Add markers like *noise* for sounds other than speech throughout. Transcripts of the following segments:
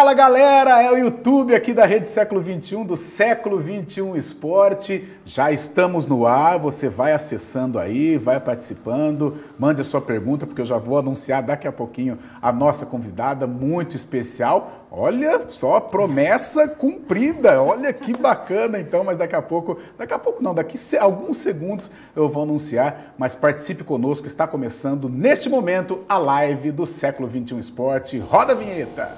Fala galera, é o YouTube aqui da Rede Século 21 do Século 21 Esporte. Já estamos no ar, você vai acessando aí, vai participando, mande a sua pergunta porque eu já vou anunciar daqui a pouquinho a nossa convidada muito especial. Olha só, promessa cumprida. Olha que bacana então, mas daqui a pouco, daqui a pouco não, daqui a alguns segundos eu vou anunciar, mas participe conosco, está começando neste momento a live do Século 21 Esporte. Roda a vinheta.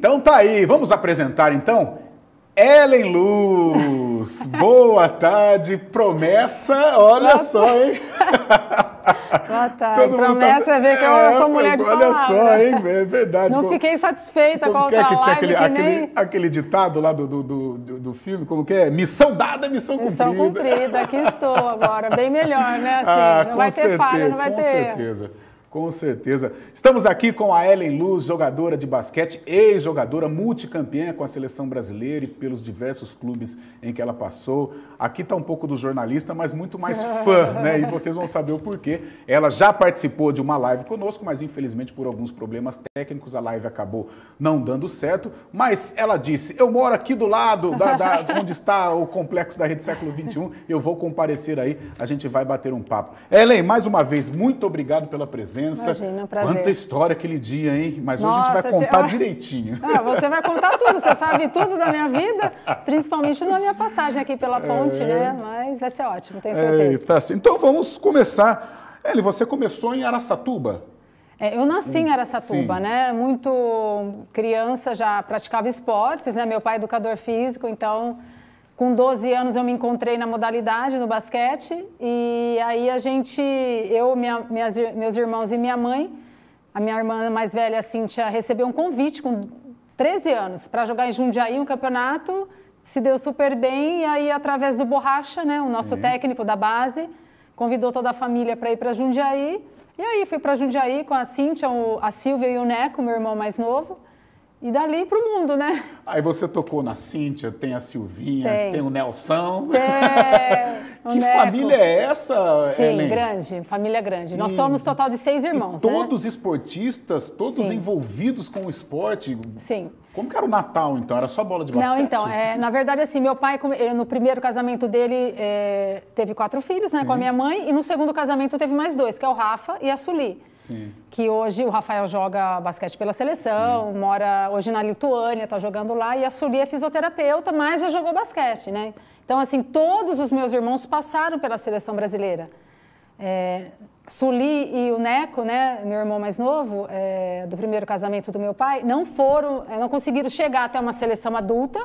Então tá aí, vamos apresentar então Ellen Luz. *laughs* Boa tarde, promessa. Olha Boa só, hein? *laughs* Boa tarde. Todo tá promessa tá... ver que eu é, sou mulher de Olha palavra. só, hein? É verdade. Não como... fiquei satisfeita como com a é outra é que tinha aquele, que nem... aquele, ditado lá do, do, do, do, filme, como que é? Missão dada, missão, missão cumprida. Missão cumprida, aqui estou agora. Bem melhor, né? *laughs* Assim, ah, não vai certeza, ter falha, não vai ter... Com certeza. Com certeza. Estamos aqui com a Ellen Luz, jogadora de basquete, ex-jogadora multicampeã com a seleção brasileira e pelos diversos clubes em que ela passou. Aqui está um pouco do jornalista, mas muito mais *laughs* fã, né? E vocês vão saber o porquê. Ela já participou de uma live conosco, mas infelizmente por alguns problemas técnicos a live acabou não dando certo. Mas ela disse: Eu moro aqui do lado, da, da *laughs* onde está o complexo da Rede Século XXI, eu vou comparecer aí, a gente vai bater um papo. Ellen, mais uma vez, muito obrigado pela presença presença. Imagina, prazer. Quanta história aquele dia, hein? Mas Nossa, hoje a gente vai contar direitinho. Ah, você vai contar tudo, você sabe tudo da minha vida, principalmente na minha passagem aqui pela ponte, né? é... né? Mas vai ser ótimo, tenho certeza. É, tá assim. Então vamos começar. Eli, você começou em Araçatuba? É, eu nasci em Araçatuba, né? Muito criança já praticava esportes, né? Meu pai é educador físico, então com 12 anos eu me encontrei na modalidade no basquete e aí a gente, eu, minha, minhas, meus irmãos e minha mãe, a minha irmã mais velha, a Cíntia, recebeu um convite com 13 anos para jogar em Jundiaí um campeonato, se deu super bem e aí através do Borracha, né, o nosso Sim. técnico da base, convidou toda a família para ir para Jundiaí. E aí fui para Jundiaí com a Cíntia, o, a Silvia e o Neco, meu irmão mais novo. E dali para o mundo, né? Aí você tocou na Cíntia, tem a Silvinha, tem, tem o Nelson. Tem, é, *laughs* que família é essa, Sim, grande, família grande. E, Nós somos total de seis irmãos, né? Todos esportistas, todos Sim. envolvidos com o esporte. Sim. Como que era o Natal, então? Era só bola de basquete? Não, então, é, na verdade, assim, meu pai, eh, no primeiro casamento dele, é, teve quatro filhos, né, Sim. com a minha mãe, e no segundo casamento teve mais dois, que é o Rafa e a Suli. Sim. Que hoje o Rafael joga basquete pela seleção, Sim. mora hoje na Lituânia, tá jogando lá, e a Suli é fisioterapeuta, mas já jogou basquete, né? Então, assim, todos os meus irmãos passaram pela seleção brasileira. É, Suli e o Neco, né, meu irmão mais novo, é, do primeiro casamento do meu pai, não foram, é, não conseguiram chegar até uma seleção adulta,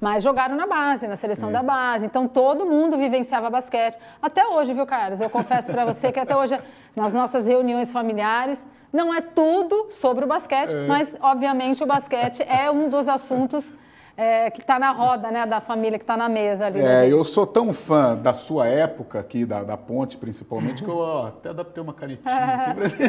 mas jogaram na base, na seleção Sim. da base. Então todo mundo vivenciava basquete. Até hoje, viu, Carlos? Eu confesso para você que até hoje, nas nossas reuniões familiares, não é tudo sobre o basquete, é. mas obviamente o basquete é um dos assuntos é, que está na roda, né, da família que está na mesa ali. Né, é, eu sou tão fã da sua época aqui, da, da ponte principalmente, que eu ó, até adaptei uma canetinha *laughs* aqui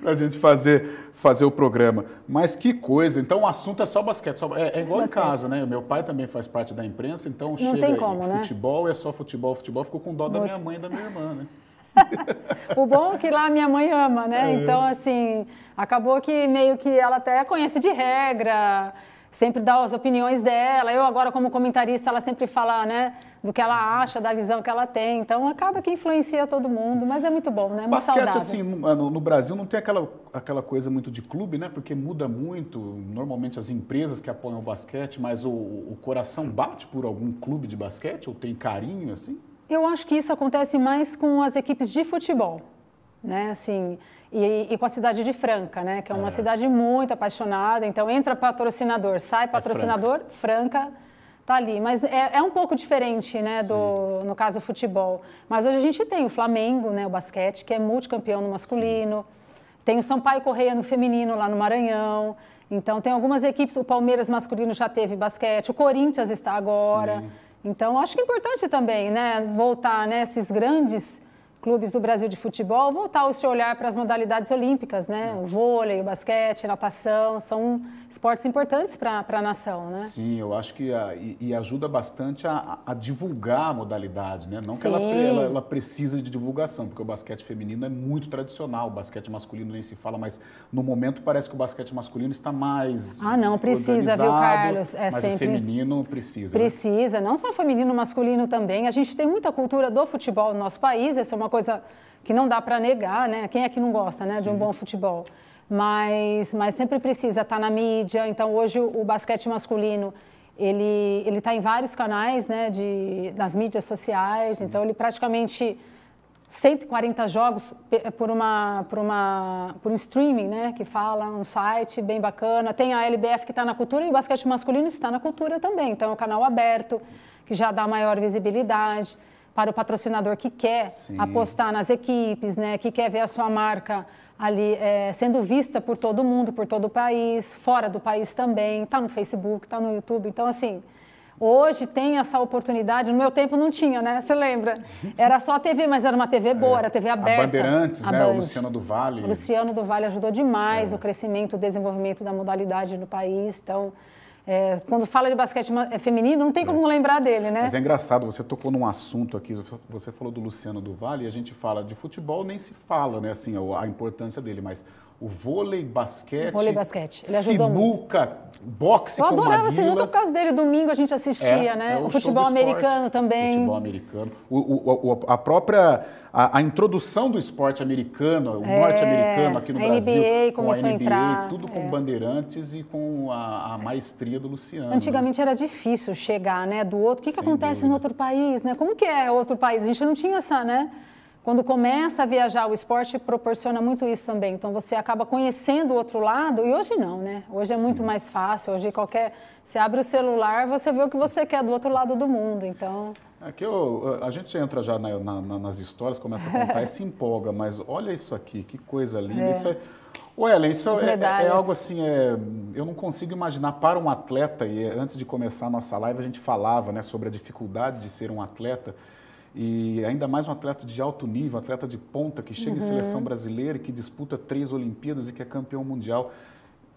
para a *laughs* gente fazer, fazer o programa. Mas que coisa, então o assunto é só basquete, só, é, é, igual basquete. em casa, né? O meu pai também faz parte da imprensa, então Não chega tem como, aí, né? futebol, é só futebol, futebol, ficou com dó da minha mãe e da minha irmã, né? *laughs* o bom é que lá minha mãe ama, né? É. Então, assim, acabou que meio que ela até conhece de regra, sempre dá as opiniões dela. Eu agora como comentarista, ela sempre fala, né, do que ela acha, da visão que ela tem. Então acaba que influencia todo mundo, mas é muito bom, né? É muito Basquete, saudável. assim, no, no, Brasil não tem aquela, aquela coisa muito de clube, né? Porque muda muito. Normalmente as empresas que apoiam o basquete, mas o, o coração bate por algum clube de basquete ou tem carinho, assim? Eu acho que isso acontece mais com as equipes de futebol, né? Assim, e, e, com a cidade de Franca, né? Que é uma é. cidade muito apaixonada. Então entra patrocinador, sai patrocinador, é Franca. Franca tá ali. Mas é, é um pouco diferente, né, do, no caso do futebol. Mas hoje a gente tem o Flamengo, né, o basquete, que é multicampeão no masculino. Sim. Tem o Sampaio Correia no feminino, lá no Maranhão. Então tem algumas equipes, o Palmeiras masculino já teve basquete, o Corinthians está agora. Sim. Então acho que é importante também, né, voltar, né, esses grandes clubes do Brasil de futebol, voltar o seu olhar para as modalidades olímpicas, né? O vôlei, o basquete, a natação, são esportes importantes para a nação, né? Sim, eu acho que a, ah, e, ajuda bastante a, a, divulgar a modalidade, né? Não Sim. que ela, ela, ela precisa de divulgação, porque o basquete feminino é muito tradicional, o basquete masculino nem se fala, mas no momento parece que o basquete masculino está mais Ah, não, precisa, viu, Carlos? É mas sempre... Né? o feminino precisa. Precisa, né? não só feminino, masculino também. A gente tem muita cultura do futebol no nosso país, essa é uma coisa que não dá para negar, né? Quem é que não gosta, né, Sim. de um bom futebol? Mas, mas sempre precisa estar tá na mídia. Então hoje o, o basquete masculino ele ele está em vários canais, né, de nas mídias sociais. Sim. Então ele praticamente 140 jogos eh, por uma por uma por um streaming, né, que fala um site bem bacana. Tem a LBF que está na cultura e o basquete masculino está na cultura também. Então é um canal aberto que já dá maior visibilidade para o patrocinador que quer Sim. apostar nas equipes, né, que quer ver a sua marca ali é, sendo vista por todo mundo, por todo o país, fora do país também, está no Facebook, está no YouTube. Então, assim, hoje tem essa oportunidade. No meu tempo não tinha, né? Você lembra? *laughs* Era só a TV, mas era uma TV boa, é, era TV aberta. A Bandeirantes, a né? O Luciano do Vale. O Luciano do Vale ajudou demais é. o crescimento, o desenvolvimento da modalidade no país. Então, é, quando fala de basquete é feminino, não tem como é. lembrar dele, né? Mas é engraçado, você tocou num assunto aqui, você falou do Luciano Duval e a gente fala de futebol, nem se fala, né, assim, a importância dele, mas o vôlei, basquete, vôlei, basquete. Ele sinuca, boxe Eu adorava sinuca por causa dele. Domingo a gente assistia, é, né? É o, o futebol americano também. Futebol americano. O, o, a própria a, a, introdução do esporte americano, o é, norte-americano aqui no a Brasil. NBA começou a, NBA, a entrar. Tudo com é. bandeirantes e com a, a maestria do Luciano. Né? Antigamente né? era difícil chegar, né? Do outro. O que, que acontece dúvida. no outro país, né? Como que é outro país? A gente não tinha essa, né? Quando começa a viajar, o esporte proporciona muito isso também. Então você acaba conhecendo o outro lado, e hoje não, né? Hoje é muito mais fácil, hoje qualquer. Você abre o celular, você vê o que você quer do outro lado do mundo. Então. Aqui é eu, a gente entra já na, na, nas histórias, começa a contar e *laughs* se empolga, mas olha isso aqui, que coisa linda. É. Isso é... Ô, Ellen, isso é, é, é algo assim, é, eu não consigo imaginar para um atleta, e antes de começar a nossa live a gente falava né, sobre a dificuldade de ser um atleta e ainda mais um atleta de alto nível, um atleta de ponta que chega uhum. em seleção brasileira e que disputa três Olimpíadas e que é campeão mundial.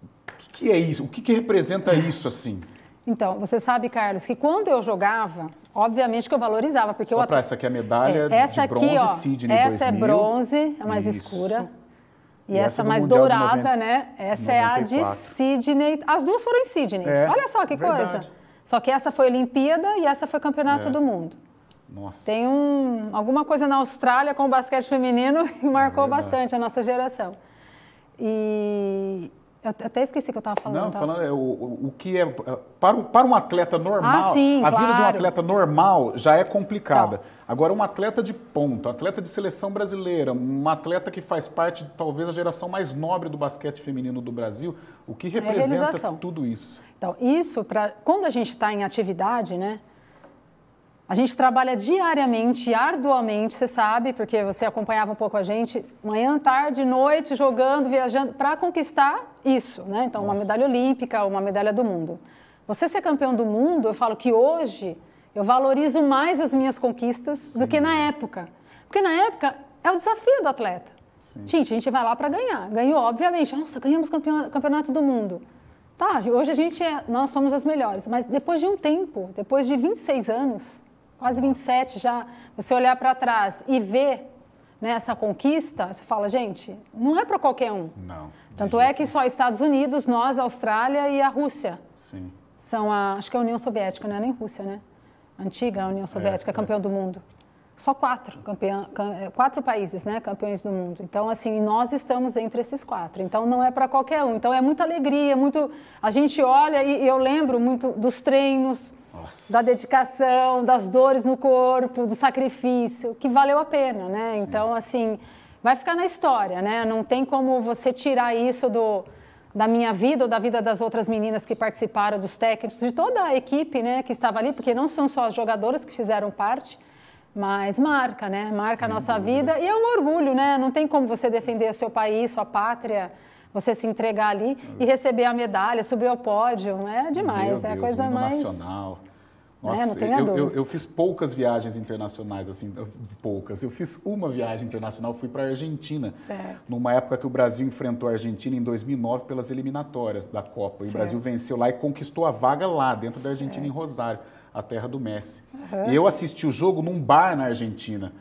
O que, que é isso? O que, que representa isso assim? Então, você sabe, Carlos, que quando eu jogava, obviamente que eu valorizava, porque Só eu pra, essa aqui é a medalha é, essa de bronze, aqui, ó, Sydney Essa 2000. é bronze, é mais isso. escura. E, e essa, essa mais dourada, 90, né? Essa 94. é a de Sydney. As duas foram em Sydney. É, Olha só que verdade. coisa. Só que essa foi Olimpíada e essa foi Campeonato é. do Mundo. Nossa. Tem um, alguma coisa na Austrália com o basquete feminino *laughs* que marcou é bastante a nossa geração. E eu até esqueci que eu estava falando. Não, tá? falando, é, o, o que é. é para, para um atleta normal, ah, sim, a claro. vida de um atleta normal já é complicada. Então. Agora, um atleta de ponto, atleta de seleção brasileira, um atleta que faz parte, talvez, a geração mais nobre do basquete feminino do Brasil, o que é representa tudo isso? Então, isso, pra, quando a gente está em atividade, né? A gente trabalha diariamente, arduamente, você sabe, porque você acompanhava um pouco a gente, manhã, tarde, noite, jogando, viajando, para conquistar isso, né? Então, Nossa. uma medalha olímpica, uma medalha do mundo. Você ser campeão do mundo, eu falo que hoje eu valorizo mais as minhas conquistas Sim. do que na época. Porque na época é o desafio do atleta. Sim. Gente, a gente vai lá para ganhar. Ganhou, obviamente. Nossa, ganhamos campeonato, campeonato do mundo. Tá, hoje a gente é, nós somos as melhores. Mas depois de um tempo, depois de 26 anos, quase 27 já, você olhar para trás e ver né, essa conquista, você fala, gente, não é para qualquer um. Não. Tanto é que só Estados Unidos, nós, Austrália e a Rússia. Sim. São a, acho que é a União Soviética, não é nem Rússia, né? Antiga União Soviética, é, é. campeão é. do mundo. Só quatro, campeão, é, quatro países, né, campeões do mundo. Então, assim, nós estamos entre esses quatro. Então, não é para qualquer um. Então, é muita alegria, muito. A gente olha e eu lembro muito dos treinos, nossa. da dedicação, das dores no corpo, do sacrifício, que valeu a pena, né? Sim. Então, assim, vai ficar na história, né? Não tem como você tirar isso do, da minha vida ou da vida das outras meninas que participaram, dos técnicos, de toda a equipe, né, que estava ali, porque não são só as jogadoras que fizeram parte, mas marca, né? Marca a nossa vida e é um orgulho, né? Não tem como você defender o seu país, sua pátria. Você se entregar ali e receber a medalha, subir ao pódio, né? é demais, é a coisa mais... nacional. É, Nossa, é, eu, eu, eu, fiz poucas viagens internacionais, assim, poucas. Eu fiz uma viagem internacional, fui para a Argentina. Certo. Numa época que o Brasil enfrentou a Argentina em 2009 pelas eliminatórias da Copa. Certo. E o Brasil venceu lá e conquistou a vaga lá, dentro da Argentina, certo. em Rosário, a terra do Messi. Uhum. E eu assisti o jogo num bar na Argentina.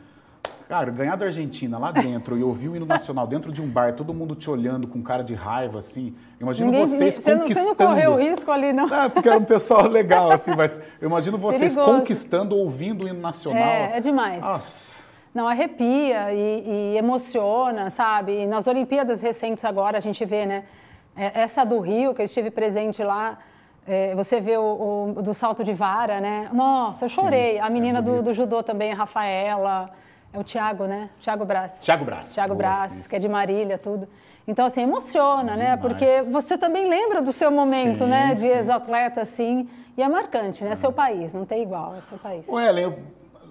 Cara, ganhar da Argentina lá dentro e ouvir o hino nacional dentro de um bar, todo mundo te olhando com cara de raiva, assim. Imagino Ninguém, vocês você conquistando. Não, você não correu risco ali, não. Ah, porque era um pessoal legal, assim, mas eu imagino vocês Perigoso. conquistando, ouvindo o hino nacional. É, é demais. Nossa. Não, arrepia e, e emociona, sabe? E nas Olimpíadas recentes agora a gente vê, né? É, essa do Rio, que eu estive presente lá, é, você vê o, o, do salto de vara, né? Nossa, eu chorei. Sim, a é menina é do, do judô também, a Rafaela. É o Thiago, né? Thiago Braz. Thiago Braz. Thiago Braz, que é de Marília, tudo. Então, assim, emociona, né? Demais. né? Porque você também lembra do seu momento, né? sim, né? De ex-atleta, assim. E é marcante, né? É. Seu país, não tem igual, é seu país. Ué, eu,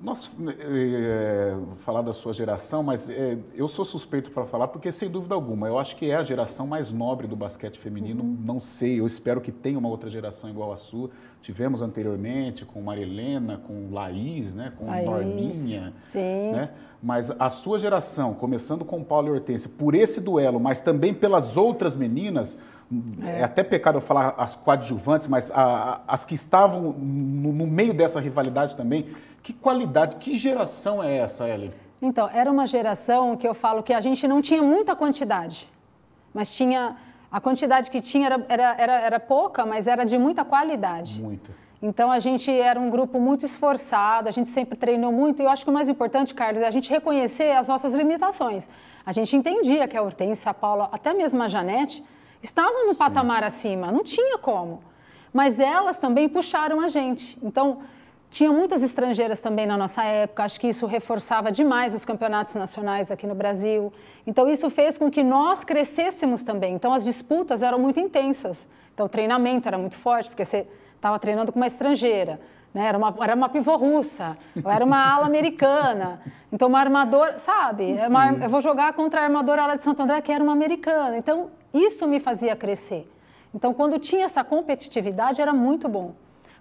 nós, é, falar da sua geração, mas é, eu sou suspeito para falar, porque sem dúvida alguma, eu acho que é a geração mais nobre do basquete feminino. Uhum. Não sei, eu espero que tenha uma outra geração igual à sua tivemos anteriormente com Marilena, com Laís, né, com Laís, Norminha. Sim. Né? Mas a sua geração, começando com Paulo e Hortência, por esse duelo, mas também pelas outras meninas, é, é até pecado eu falar as coadjuvantes, mas a, a, as que estavam no, no meio dessa rivalidade também, que qualidade, que geração é essa, Ellen? Então, era uma geração que eu falo que a gente não tinha muita quantidade, mas tinha a quantidade que tinha era, era, era, era pouca, mas era de muita qualidade. Muito. Então a gente era um grupo muito esforçado, a gente sempre treinou muito e eu acho que o mais importante, Carlos, é a gente reconhecer as nossas limitações. A gente entendia que a Hortência, a Paula, até mesmo a Janete, estavam no Sim. patamar acima, não tinha como. Mas elas também puxaram a gente. Então, tinha muitas estrangeiras também na nossa época, acho que isso reforçava demais os campeonatos nacionais aqui no Brasil. Então, isso fez com que nós crescêssemos também. Então, as disputas eram muito intensas. Então, o treinamento era muito forte, porque você estava treinando com uma estrangeira, né? era, uma, era uma pivô russa, era uma ala americana. Então, uma armadora, sabe? É uma, eu vou jogar contra a armadora ala de Santo André, que era uma americana. Então, isso me fazia crescer. Então, quando tinha essa competitividade, era muito bom.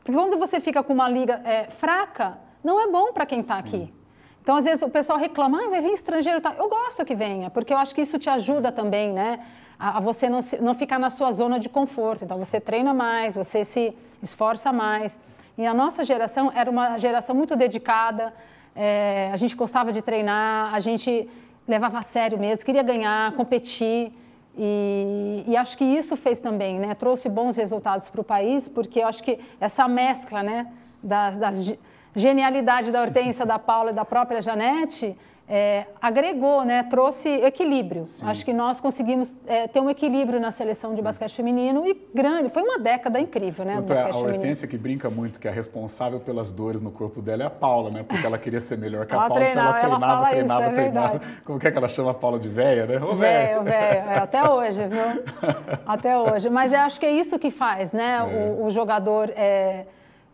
Porque quando você fica com uma liga é, fraca, não é bom para quem está aqui. Então, às vezes, o pessoal reclama, ah, vai vir estrangeiro. Tá? Eu gosto que venha, porque eu acho que isso te ajuda também, né? A, a você não, se, não ficar na sua zona de conforto. Então, você treina mais, você se esforça mais. E a nossa geração era uma geração muito dedicada, é, a gente gostava de treinar, a gente levava a sério mesmo, queria ganhar, competir. E, e, acho que isso fez também, né? Trouxe bons resultados para o país, porque eu acho que essa mescla, né? das genialidade da Hortência, da Paula e da própria Janete é, agregou, né, trouxe equilíbrio. Sim. Acho que nós conseguimos é, ter um equilíbrio na seleção de basquete feminino e grande. Foi uma década incrível, né? basquete a Hortência que brinca muito que a é responsável pelas dores no corpo dela é a Paula, né? Porque ela queria ser melhor que a Paula, treinava, então ela treinava, ela treinava, isso, treinava, é treinava. Como que é que ela chama a Paula de véia, né? Ô, véia, véia. É, até hoje, viu? *laughs* Até hoje. Mas acho que é isso que faz, né? É. O, o, jogador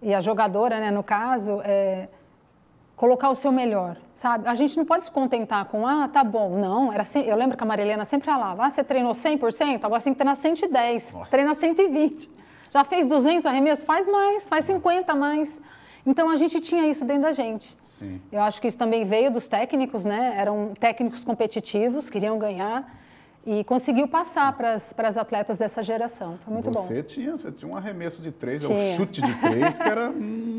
e a jogadora, né, no caso, colocar o seu melhor, sabe? A gente não pode se contentar com, ah, tá bom. Não, era eu lembro que a Marilena sempre falava, ah, você treinou 100%, agora você tem que treinar 110, Nossa. treina 120. Já fez 200 arremessos? Faz mais, faz 50 mais. Então a gente tinha isso dentro da gente. Sim. Eu acho que isso também veio dos técnicos, né? Eram técnicos competitivos, queriam ganhar e conseguiu passar para as atletas dessa geração. Foi muito você bom. Tinha, você tinha um arremesso de três, é tinha. um chute de três que era. *laughs*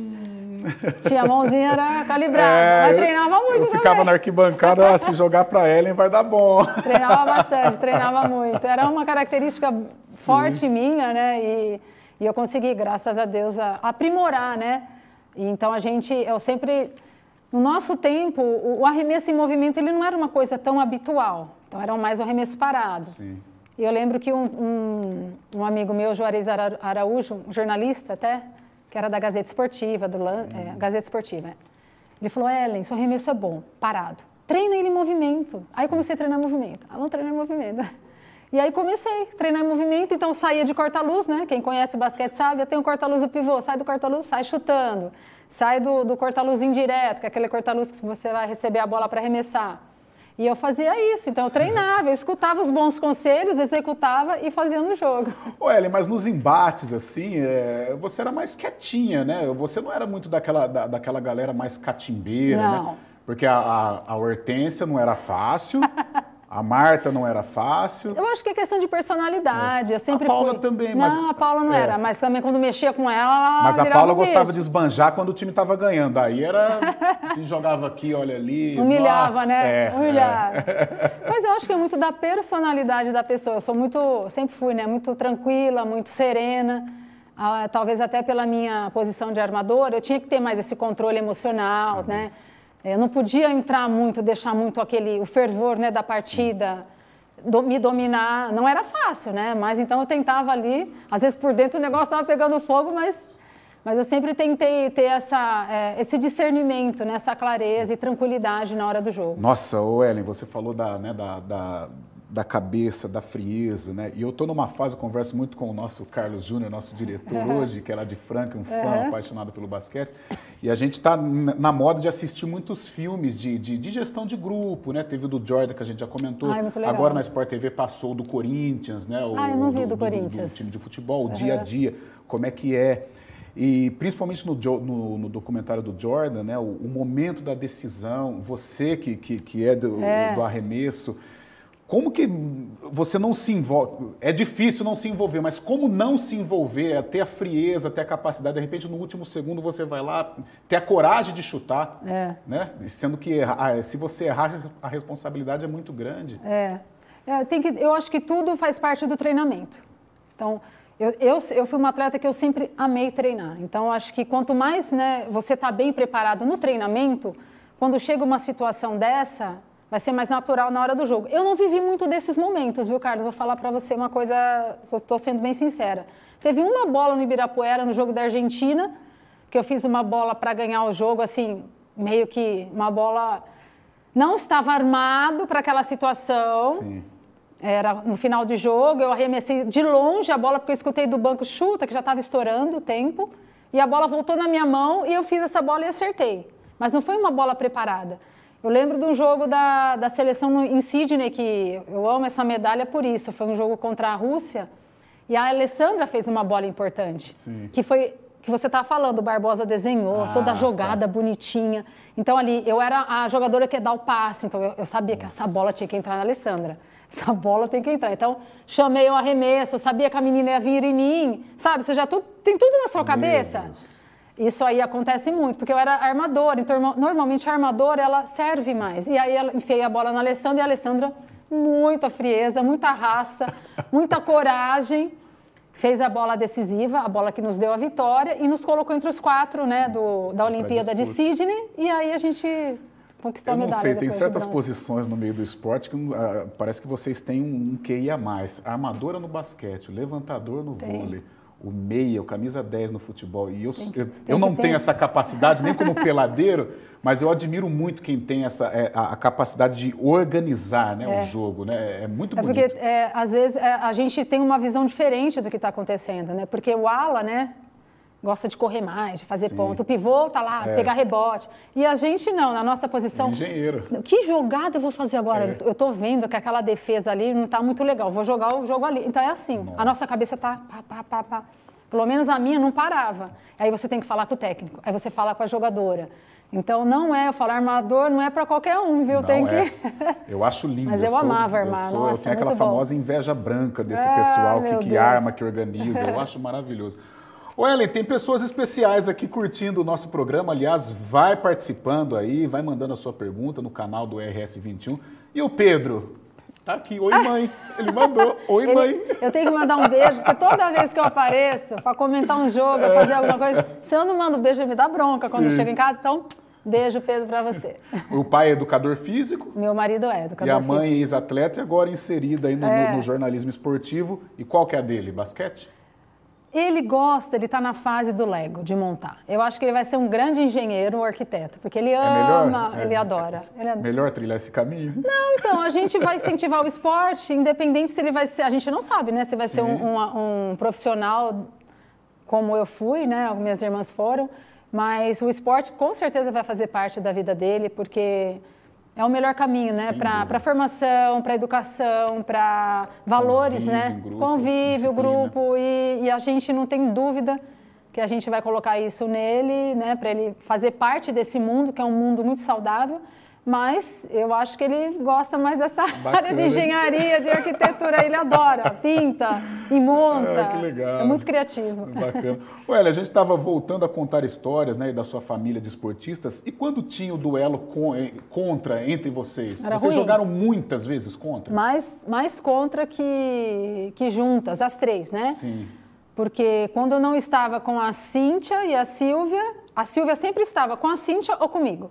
Hum. Tinha a mãozinha era calibrada, é, mas treinava muito. Eu ficava na arquibancada, ah, se jogar para Ellen vai dar bom. *laughs* Treinava bastante, treinava muito. Era uma característica forte Sim. minha, né? E, e eu consegui, graças a Deus, a, aprimorar, né? E então a gente, eu sempre, no nosso tempo, o, o arremesso em movimento ele não era uma coisa tão habitual. Então eram mais um arremesso parado. Sim. E eu lembro que um, um, um, amigo meu, Juarez Araújo, um jornalista até, que era da Gazeta Esportiva, do Lan, é, uhum. é, Gazeta Esportiva, é. ele falou, Ellen, seu arremesso é bom, parado. Treina ele em movimento. Sim. Aí comecei a treinar movimento. Ah, não treinar movimento. *laughs* E aí comecei a treinar em movimento, então saía de corta-luz, né? Quem conhece basquete sabe, eu tenho corta-luz do pivô, sai do corta-luz, sai chutando. Sai do, do corta-luz indireto, que é aquele corta-luz que você vai receber a bola para arremessar. E eu fazia isso, então eu treinava, eu escutava os bons conselhos, executava e fazia no jogo. Ô Ellen, mas nos embates, assim, é, você era mais quietinha, né? Você não era muito daquela, da, daquela galera mais catimbeira, né? não. né? Porque a, a, a Hortência não era fácil, *laughs* A Marta não era fácil. Eu acho que é questão de personalidade. É. Eu sempre a Paula fui... também, mas. Não, a Paula não é. era, mas também quando mexia com ela. mas a Paula gostava peixe. de esbanjar quando o time estava ganhando. Aí era. *laughs* Quem jogava aqui, olha ali. Humilhava, Nossa, né? É, é. Humilhava. É. *laughs* Mas eu acho que é muito da personalidade da pessoa. Eu sou muito. Sempre fui, né? Muito tranquila, muito serena. Ah, talvez até pela minha posição de armador, eu tinha que ter mais esse controle emocional, ah, né? Isso é, eu não podia entrar muito, deixar muito aquele o fervor né, da partida do, me dominar. Não era fácil, né? Mas então eu tentava ali. Às vezes por dentro o negócio estava pegando fogo, mas, mas eu sempre tentei ter essa, é, esse discernimento, né, essa clareza e tranquilidade na hora do jogo. Nossa, ô Ellen, você falou da, né, da, da da cabeça, da frieza, né? E eu tô numa fase, eu converso muito com o nosso Carlos Júnior, nosso diretor uhum. *laughs* hoje, que é lá de Franca, um fã uhum. apaixonado pelo basquete. E a gente está na moda de assistir muitos filmes de, de, de, gestão de grupo, né? Teve o do Jordan, que a gente já comentou. Ai, muito legal. Agora na Sport TV passou do Corinthians, né? O, ah, eu não vi do, do Corinthians. Do, do, time de futebol, o uhum. dia a dia, como é que é. E principalmente no, no, no, documentário do Jordan, né, o, o momento da decisão, você que, que, que é, do, é. do arremesso, como que você não se envolve? É difícil não se envolver, mas como não se envolver? É ter a frieza, ter a capacidade. De repente, no último segundo, você vai lá, ter a coragem de chutar. É. Né? Sendo que ah, se você errar, a responsabilidade é muito grande. É. é tem que, eu acho que tudo faz parte do treinamento. Então, eu, eu, eu, fui uma atleta que eu sempre amei treinar. Então, acho que quanto mais né, você está bem preparado no treinamento, quando chega uma situação dessa, vai ser mais natural na hora do jogo. Eu não vivi muito desses momentos, viu, Carlos? Vou falar para você uma coisa, estou sendo bem sincera. Teve uma bola no Ibirapuera, no jogo da Argentina, que eu fiz uma bola para ganhar o jogo, assim, meio que uma bola. Não estava armado para aquela situação. Sim. Era no final de jogo, eu arremessei de longe a bola, porque eu escutei do banco chuta, que já estava estourando o tempo. E a bola voltou na minha mão e eu fiz essa bola e acertei. Mas não foi uma bola preparada. Eu lembro de um jogo da, da seleção no, em Sydney, que eu amo essa medalha por isso. Foi um jogo contra a Rússia. E a Alessandra fez uma bola importante. Sim. Que foi que você estava tá falando, o Barbosa desenhou, ah, toda a tá. jogada tá. bonitinha. Então ali, eu era a jogadora que ia dar o passe, então eu, eu sabia Nossa. que essa bola tinha que entrar na Alessandra. Essa bola tem que entrar. Então, chamei o arremesso, eu sabia que a menina ia vir em mim. Sabe, você já tu, tem tudo na sua Meu cabeça. Deus. Isso aí acontece muito, porque eu era armadora, então normalmente a armadora ela serve mais. E aí ela enfiei a bola na Alessandra e a Alessandra, muita frieza, muita raça, *laughs* muita coragem, fez a bola decisiva, a bola que nos deu a vitória e nos colocou entre os quatro né, do, da Olimpíada de Sydney. E aí a gente conquistou eu a medalha. Não sei, tem certas posições no meio do esporte que uh, parece que vocês têm um, um QI a mais. armadora no basquete, levantador no tem. vôlei o meia, o camisa 10 no futebol. E eu, que, eu, eu não tenho essa capacidade, nem como peladeiro, *laughs* mas eu admiro muito quem tem essa, é, a, a capacidade de organizar né, é. o jogo. Né? É muito é Porque, é, às vezes, é, a gente tem uma visão diferente do que está acontecendo, né? Porque o ala, né? gosta de correr mais, de fazer Sim. ponto. O pivô tá lá, é. pegar rebote. E a gente não, na nossa posição. Engenheiro. Que jogada eu vou fazer agora? É. Eu tô vendo que aquela defesa ali não tá muito legal. Vou jogar o jogo ali. Então é assim, nossa. a nossa cabeça tá pá, pá, pá, pá. Pelo menos a minha não parava. Aí você tem que falar com o técnico, aí você fala com a jogadora. Então não é, eu falar armador não é para qualquer um, viu? Não tem é. que. *laughs* eu acho lindo. Mas eu, eu amava armar. Eu, sou, Nossa, eu tenho é aquela famosa bom. inveja branca desse é, pessoal que, que arma, que organiza. Eu *laughs* acho maravilhoso. Ô Ellen, tem pessoas especiais aqui curtindo o nosso programa. Aliás, vai participando aí, vai mandando a sua pergunta no canal do RS21. E o Pedro? Tá aqui, oi mãe. Ele mandou, *laughs* oi Ele, mãe. Eu tenho que mandar um beijo, porque toda vez que eu apareço para comentar um jogo, é. fazer alguma coisa, se eu não mando um beijo, ele me dá bronca quando chega em casa. Então, Beijo, Pedro, para você. O pai é educador físico. Meu marido é educador físico. E a mãe é ex-atleta e agora inserida aí no, é. no, jornalismo esportivo. E qual que é a dele? Basquete? ele gosta, ele está na fase do Lego, de montar. Eu acho que ele vai ser um grande engenheiro, um arquiteto, porque ele é ama, é melhor, ele, é, adora, ele adora. Melhor trilhar esse caminho. Não, então, a gente vai incentivar o esporte, independente se ele vai ser. A gente não sabe, né? Se vai Sim. ser um, um, um, profissional como eu fui, né? Minhas irmãs foram. Mas o esporte com certeza vai fazer parte da vida dele, porque é o melhor caminho, né? Para formação, para educação, para valores, convívio, né? Grupo, convívio, grupo. E, e, a gente não tem dúvida que a gente vai colocar isso nele, né? Para ele fazer parte desse mundo, que é um mundo muito saudável, mas eu acho que ele gosta mais dessa Bacana. área de engenharia, de arquitetura, ele adora, pinta e monta. Ah, que legal. É muito criativo. Bacana. Olha, a gente estava voltando a contar histórias né, da sua família de esportistas, e quando tinha o duelo com, eh, contra entre vocês? Era vocês ruim. jogaram muitas vezes contra? Mais, mais contra que, que juntas, as três, né? Sim. Porque quando eu não estava com a Cíntia e a Silvia, a Silvia sempre estava com a Cíntia ou comigo.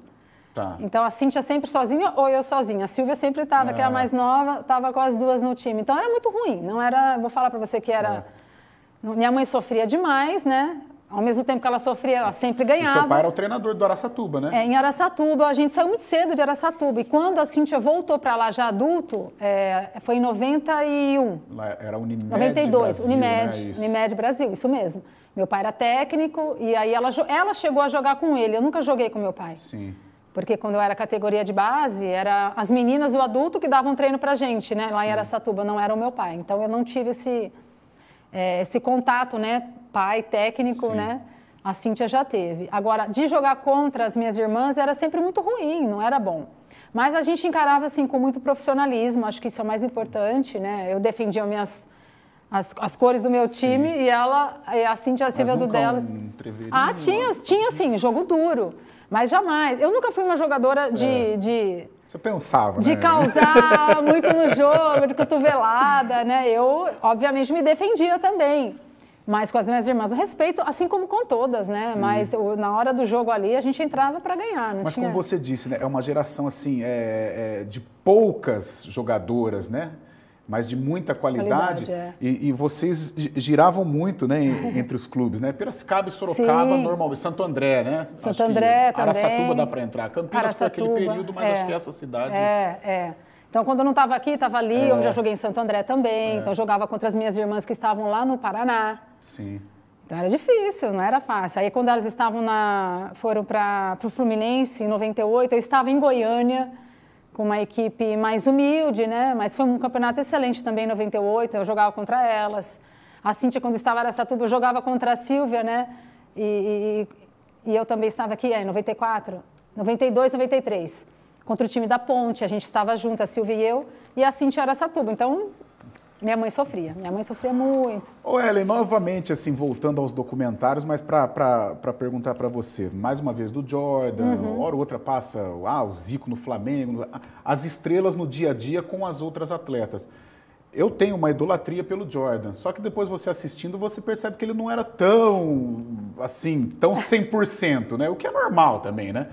Tá. Então a Cíntia é sempre sozinha ou eu sozinha. A Silvia sempre estava, é. que era ah. mais nova, estava com as duas no time. Então era muito ruim. Não era, vou falar para você que era. É. Minha mãe sofria demais, né? Ao mesmo tempo que ela sofria, ela sempre ganhava. E seu pai era o treinador do Araçatuba, né? É, em Araçatuba, a gente saiu muito cedo de Araçatuba. E quando a Cíntia voltou para lá já adulto, é, foi em 91. Lá era Unimed 92, Brasil, Unimed, né? Unimed Brasil, isso mesmo. Meu pai era técnico e aí ela, ela chegou a jogar com ele. Eu nunca joguei com meu pai. Sim. Porque quando eu era categoria de base, era as meninas do adulto que davam treino pra gente, né? Lá Sim. em Aracatuba, não era o meu pai. Então eu não tive esse, é, esse contato, né? Pai, técnico, Sim. né? A Cíntia já teve. Agora, de jogar contra as minhas irmãs era sempre muito ruim, não era bom. Mas a gente encarava assim com muito profissionalismo, acho que isso é o mais importante, né? Eu defendia minhas, as, as cores do meu time sim. e ela, a Cintia Silva do delas. Um ah, tinha, tinha sim, jogo duro. Mas jamais. Eu nunca fui uma jogadora de. É. de você pensava, de né? De causar *laughs* muito no jogo, de cotovelada, né? Eu, obviamente, me defendia também. Mas com as minhas irmãs, eu respeito, assim como com todas, né? Sim. Mas eu, na hora do jogo ali, a gente entrava para ganhar. Mas tinha... como você disse, né? É uma geração, assim, é, é, de poucas jogadoras, né? mas de muita qualidade. qualidade é. e, e, vocês giravam muito né, *laughs* entre os clubes, né? Piracicaba e Sorocaba, Sim. normal. Santo André, né? Santo André também. Araçatuba dá para entrar. Campinas Araçatuba, foi aquele período, mas é. acho que essa cidade... É, é. Então, quando eu não estava aqui, estava ali. É. Eu já joguei em Santo André também. É. Então, eu jogava contra as minhas irmãs que estavam lá no Paraná. Sim. Então, era difícil, não era fácil. Aí, quando elas estavam na... foram para o Fluminense, em 98, eu estava em Goiânia com uma equipe mais humilde, né? Mas foi um campeonato excelente também, 98, eu jogava contra elas. A Cíntia, quando estava em Aracatuba, eu jogava contra a Silvia, né? E, e, e eu também estava aqui, é, em 94, 92, 93. Contra o time da Ponte, a gente estava junto, a Silvia e eu, e a Cintia era Aracatuba. Então, minha mãe sofria, minha mãe sofria muito. Ô Ellen, novamente, assim, voltando aos documentários, mas para perguntar para você, mais uma vez do Jordan, uhum. hora ou outra passa ah, o Zico no Flamengo, as estrelas no dia a dia com as outras atletas. Eu tenho uma idolatria pelo Jordan, só que depois você assistindo, você percebe que ele não era tão, assim, tão 100%, *laughs* né? O que é normal também, né?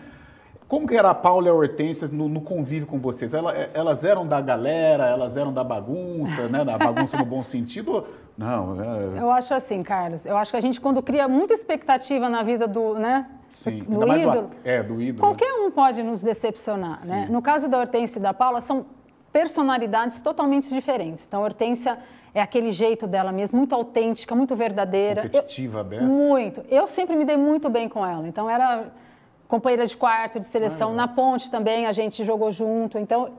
Como que era a Paula e a Hortência no, no convívio com vocês? Ela, é, elas eram da galera, elas eram da bagunça, né? Da bagunça no bom sentido? Não. É, é... Eu acho assim, Carlos. Eu acho que a gente, quando cria muita expectativa na vida do, né? Sim, do ídolo, é, do ídolo. Né? Qualquer um pode nos decepcionar, né? Sim. né? No caso da Hortência e da Paula, são personalidades totalmente diferentes. Então, a Hortência é aquele jeito dela mesmo, muito autêntica, muito verdadeira. Competitiva, eu, Muito. Eu sempre me dei muito bem com ela. Então, era companheira de quarto, de seleção. Ah, na ponte também a gente jogou junto. Então,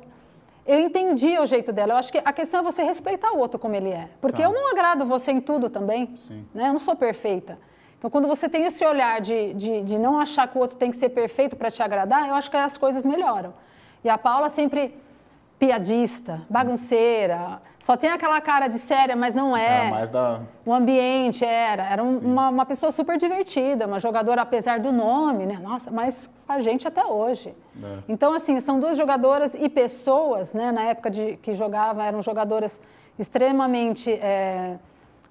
eu entendia o jeito dela. Eu acho que a questão é você respeitar o outro como ele é. Porque tá. eu não agrado você em tudo também. Sim. Né? Eu não sou perfeita. Então, quando você tem esse olhar de, de, de não achar que o outro tem que ser perfeito para te agradar, eu acho que as coisas melhoram. E a Paula sempre piadista, bagunceira, só tem aquela cara de séria, mas não é. da... O ambiente era. Era um, uma, uma pessoa super divertida, uma jogadora, apesar do nome, né? Nossa, mas a gente até hoje. É. Então, assim, são duas jogadoras e pessoas, né? Na época de, que jogava, eram jogadoras extremamente é,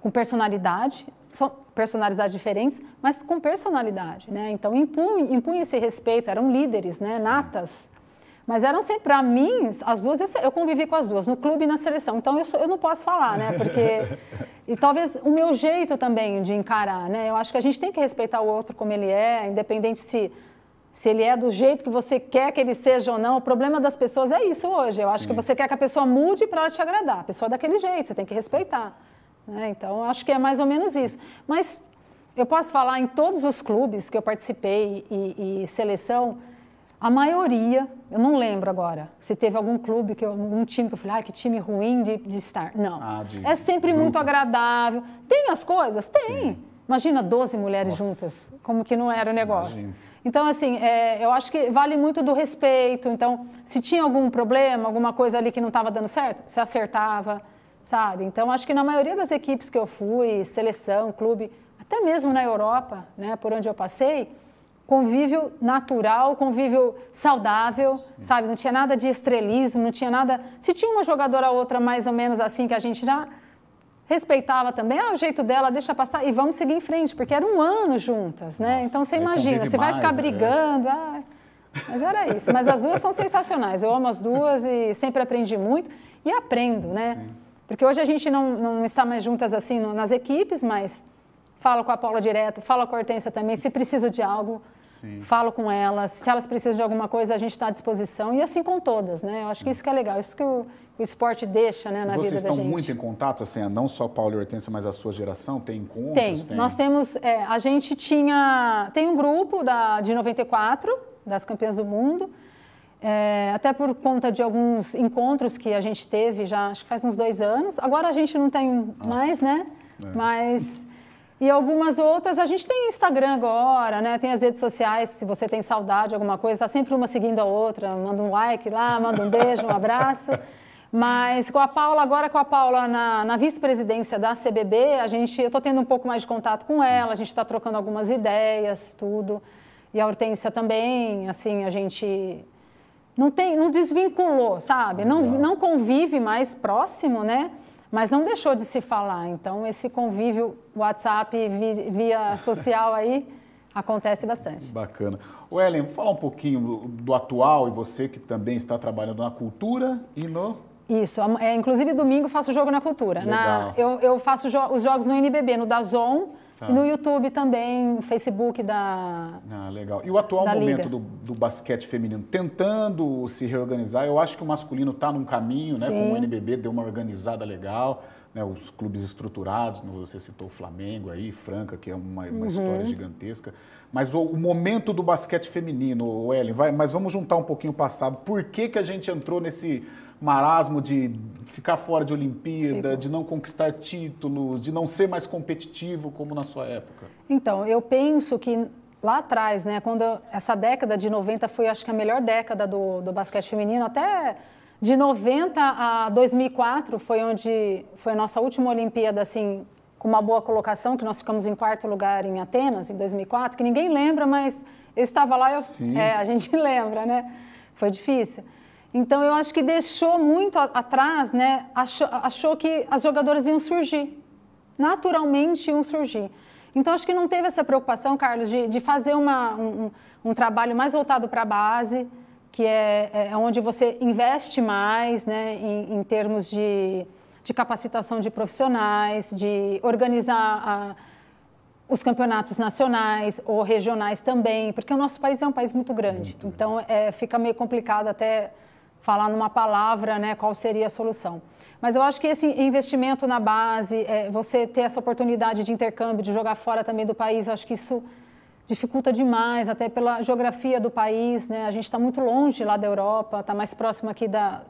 com personalidade. São personalidades diferentes, mas com personalidade, né? Então, impunha, impunha esse respeito, eram líderes, né? Natas. Mas eram sempre, para mim, as duas, eu convivi com as duas, no clube e na seleção. Então eu, sou, eu não posso falar, né? Porque. e talvez o meu jeito também de encarar, né? Eu acho que a gente tem que respeitar o outro como ele é, independente se. Se ele é do jeito que você quer que ele seja ou não, o problema das pessoas é isso hoje. Eu Sim. acho que você quer que a pessoa mude para ela te agradar. A pessoa é daquele jeito, você tem que respeitar. Né? Então, acho que é mais ou menos isso. Mas eu posso falar em todos os clubes que eu participei e, e seleção, a maioria, eu não lembro agora se teve algum clube, que eu, algum time que eu falei, ah, que time ruim de, de estar. Não. Ah, de é sempre grupo. muito agradável. Tem as coisas? Tem. Sim. Imagina 12 mulheres Nossa. juntas, como que não era o negócio. Imagina. Então, assim, é, eu acho que vale muito do respeito. Então, se tinha algum problema, alguma coisa ali que não estava dando certo, se acertava, sabe? Então, acho que na maioria das equipes que eu fui, seleção, clube, até mesmo na Europa, né, por onde eu passei, convívio natural, convívio saudável, Sim. sabe? Não tinha nada de estrelismo, não tinha nada. Se tinha uma jogadora ou outra mais ou menos assim que a gente já respeitava também, ah, o jeito dela, deixa passar e vamos seguir em frente, porque era um ano juntas, né? Nossa, então você imagina, você mais, vai ficar né? brigando, ah, mas era isso. Mas as duas são sensacionais. Eu amo as duas e sempre aprendi muito e aprendo, né? Sim. Porque hoje a gente não, não está mais juntas assim nas equipes, mas falo com a Paula direto, falo com a Hortência também. Se precisa de algo, Sim. falo com elas. Se elas precisam de alguma coisa, a gente está à disposição. E assim com todas, né? Eu acho que isso que é legal, isso que o, o esporte deixa né, na Vocês vida da gente. Vocês estão muito em contato, assim, ah, não só a Paula e a Hortência, mas a sua geração? Tem encontros? Tem. tem... Nós temos, é, a gente tinha, tem um grupo da, de 94, das campeãs do mundo, é, até por conta de alguns encontros que a gente teve já, acho que faz uns dois anos. Agora a gente não tem ah. mais, né? É. Mas e algumas outras. A gente tem Instagram agora, né? Tem as redes sociais, se você tem saudade, alguma coisa, tá sempre uma seguindo a outra, manda um like lá, manda um beijo, um abraço. Mas com a Paula, agora com a Paula na, na vice-presidência da CBB, a gente, eu tô tendo um pouco mais de contato com ela, a gente está trocando algumas ideias, tudo. E a Hortência também, assim, a gente não tem, não desvinculou, sabe? Não, não convive mais próximo, né? Mas não deixou de se falar. Então, esse convívio WhatsApp via *laughs* social aí acontece bastante. Bacana. O Ellen, fala um pouquinho do atual e você que também está trabalhando na cultura e no isso, é, inclusive domingo faço jogo na cultura. Na, eu, eu, faço jo os jogos no NBB, no Dazon, Tá. E no YouTube também, no Facebook da. Ah, legal. E o atual momento do, do, basquete feminino, tentando se reorganizar, eu acho que o masculino está num caminho, né? Sim. Como o NBB deu uma organizada legal, né? Os clubes estruturados, você citou o Flamengo aí, Franca, que é uma, uma uhum. história gigantesca. Mas o, o, momento do basquete feminino, Ellen, vai, mas vamos juntar um pouquinho o passado. Por que, que a gente entrou nesse marasmo de ficar fora de Olimpíada, Fico. de não conquistar títulos, de não ser mais competitivo como na sua época? Então, eu penso que lá atrás, né, quando eu, essa década de 90 foi, acho que a melhor década do, do basquete feminino, até de 90 a 2004 foi onde foi a nossa última Olimpíada, assim, com uma boa colocação, que nós ficamos em quarto lugar em Atenas, em 2004, que ninguém lembra, mas eu estava lá, eu, é, a gente *laughs* lembra, né? Foi difícil. Então eu acho que deixou muito atrás, né? Achou, achou que as jogadoras iam surgir, naturalmente iam surgir. Então acho que não teve essa preocupação, Carlos, de, de fazer uma, um, um trabalho mais voltado para a base, que é, é, é, onde você investe mais, né? Em, em termos de, de capacitação de profissionais, de organizar a os campeonatos nacionais ou regionais também, porque o nosso país é um país muito grande. Muito então, é, fica meio complicado até falar numa palavra né, qual seria a solução. Mas eu acho que esse investimento na base, é, você ter essa oportunidade de intercâmbio, de jogar fora também do país, acho que isso dificulta demais, até pela geografia do país. Né? A gente está muito longe lá da Europa, está mais próximo aqui da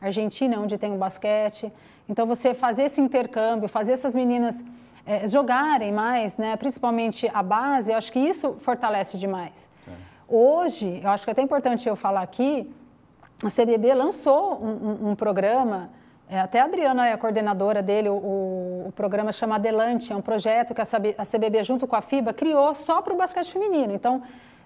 Argentina, onde tem o basquete. Então, você fazer esse intercâmbio, fazer essas meninas é, jogarem mais, né? principalmente a base, eu acho que isso fortalece demais. É. Hoje, eu acho que é até importante eu falar aqui, a CBB lançou um, um, um programa, é, até a Adriana é a coordenadora dele, o, o, programa chama Adelante, é um projeto que a CBB, junto com a FIBA, criou só para o basquete feminino. Então,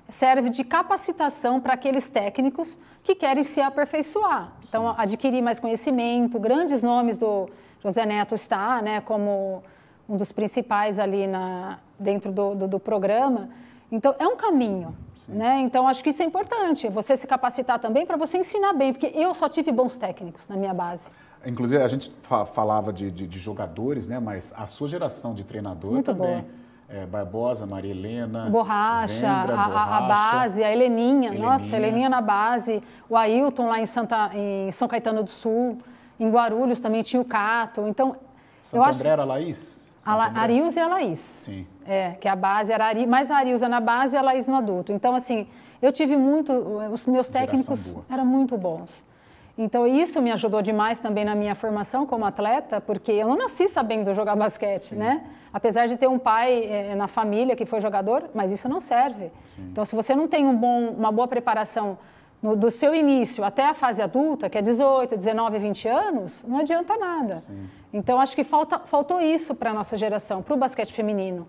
serve de capacitação para aqueles técnicos que querem se aperfeiçoar. Então, adquirir mais conhecimento, grandes nomes do José Neto está, né, como um dos principais ali na, dentro do, do, do programa. Então, é um caminho, Uhum. Né? Então, acho que isso é importante, você se capacitar também para você ensinar bem, porque eu só tive bons técnicos na minha base. Inclusive, a gente fa falava de, de, de, jogadores, né? mas a sua geração de treinador Muito também. Boa. É, Barbosa, Maria Helena, Borracha, Vendra, a, Borracha. a, base, a Heleninha, Heleninha. nossa, Heleninha na base, o Ailton lá em, Santa, em São Caetano do Sul, em Guarulhos também tinha o Cato, então... Santo eu André acho... era a Laís? a La... Arius e a Laís. Sim. É, que a base era Ari, mais a Ariusa na base e a Laís no adulto. Então, assim, eu tive muito, uh, os meus técnicos eram muito bons. Então, isso me ajudou demais também na minha formação como atleta, porque eu não nasci sabendo jogar basquete, Sim. né? Apesar de ter um pai é, na família que foi jogador, mas isso não serve. Sim. Então, se você não tem um bom, uma boa preparação no, do seu início até a fase adulta, que é 18, 19, 20 anos, não adianta nada. Sim. Então, acho que falta, faltou isso para a nossa geração, para o basquete feminino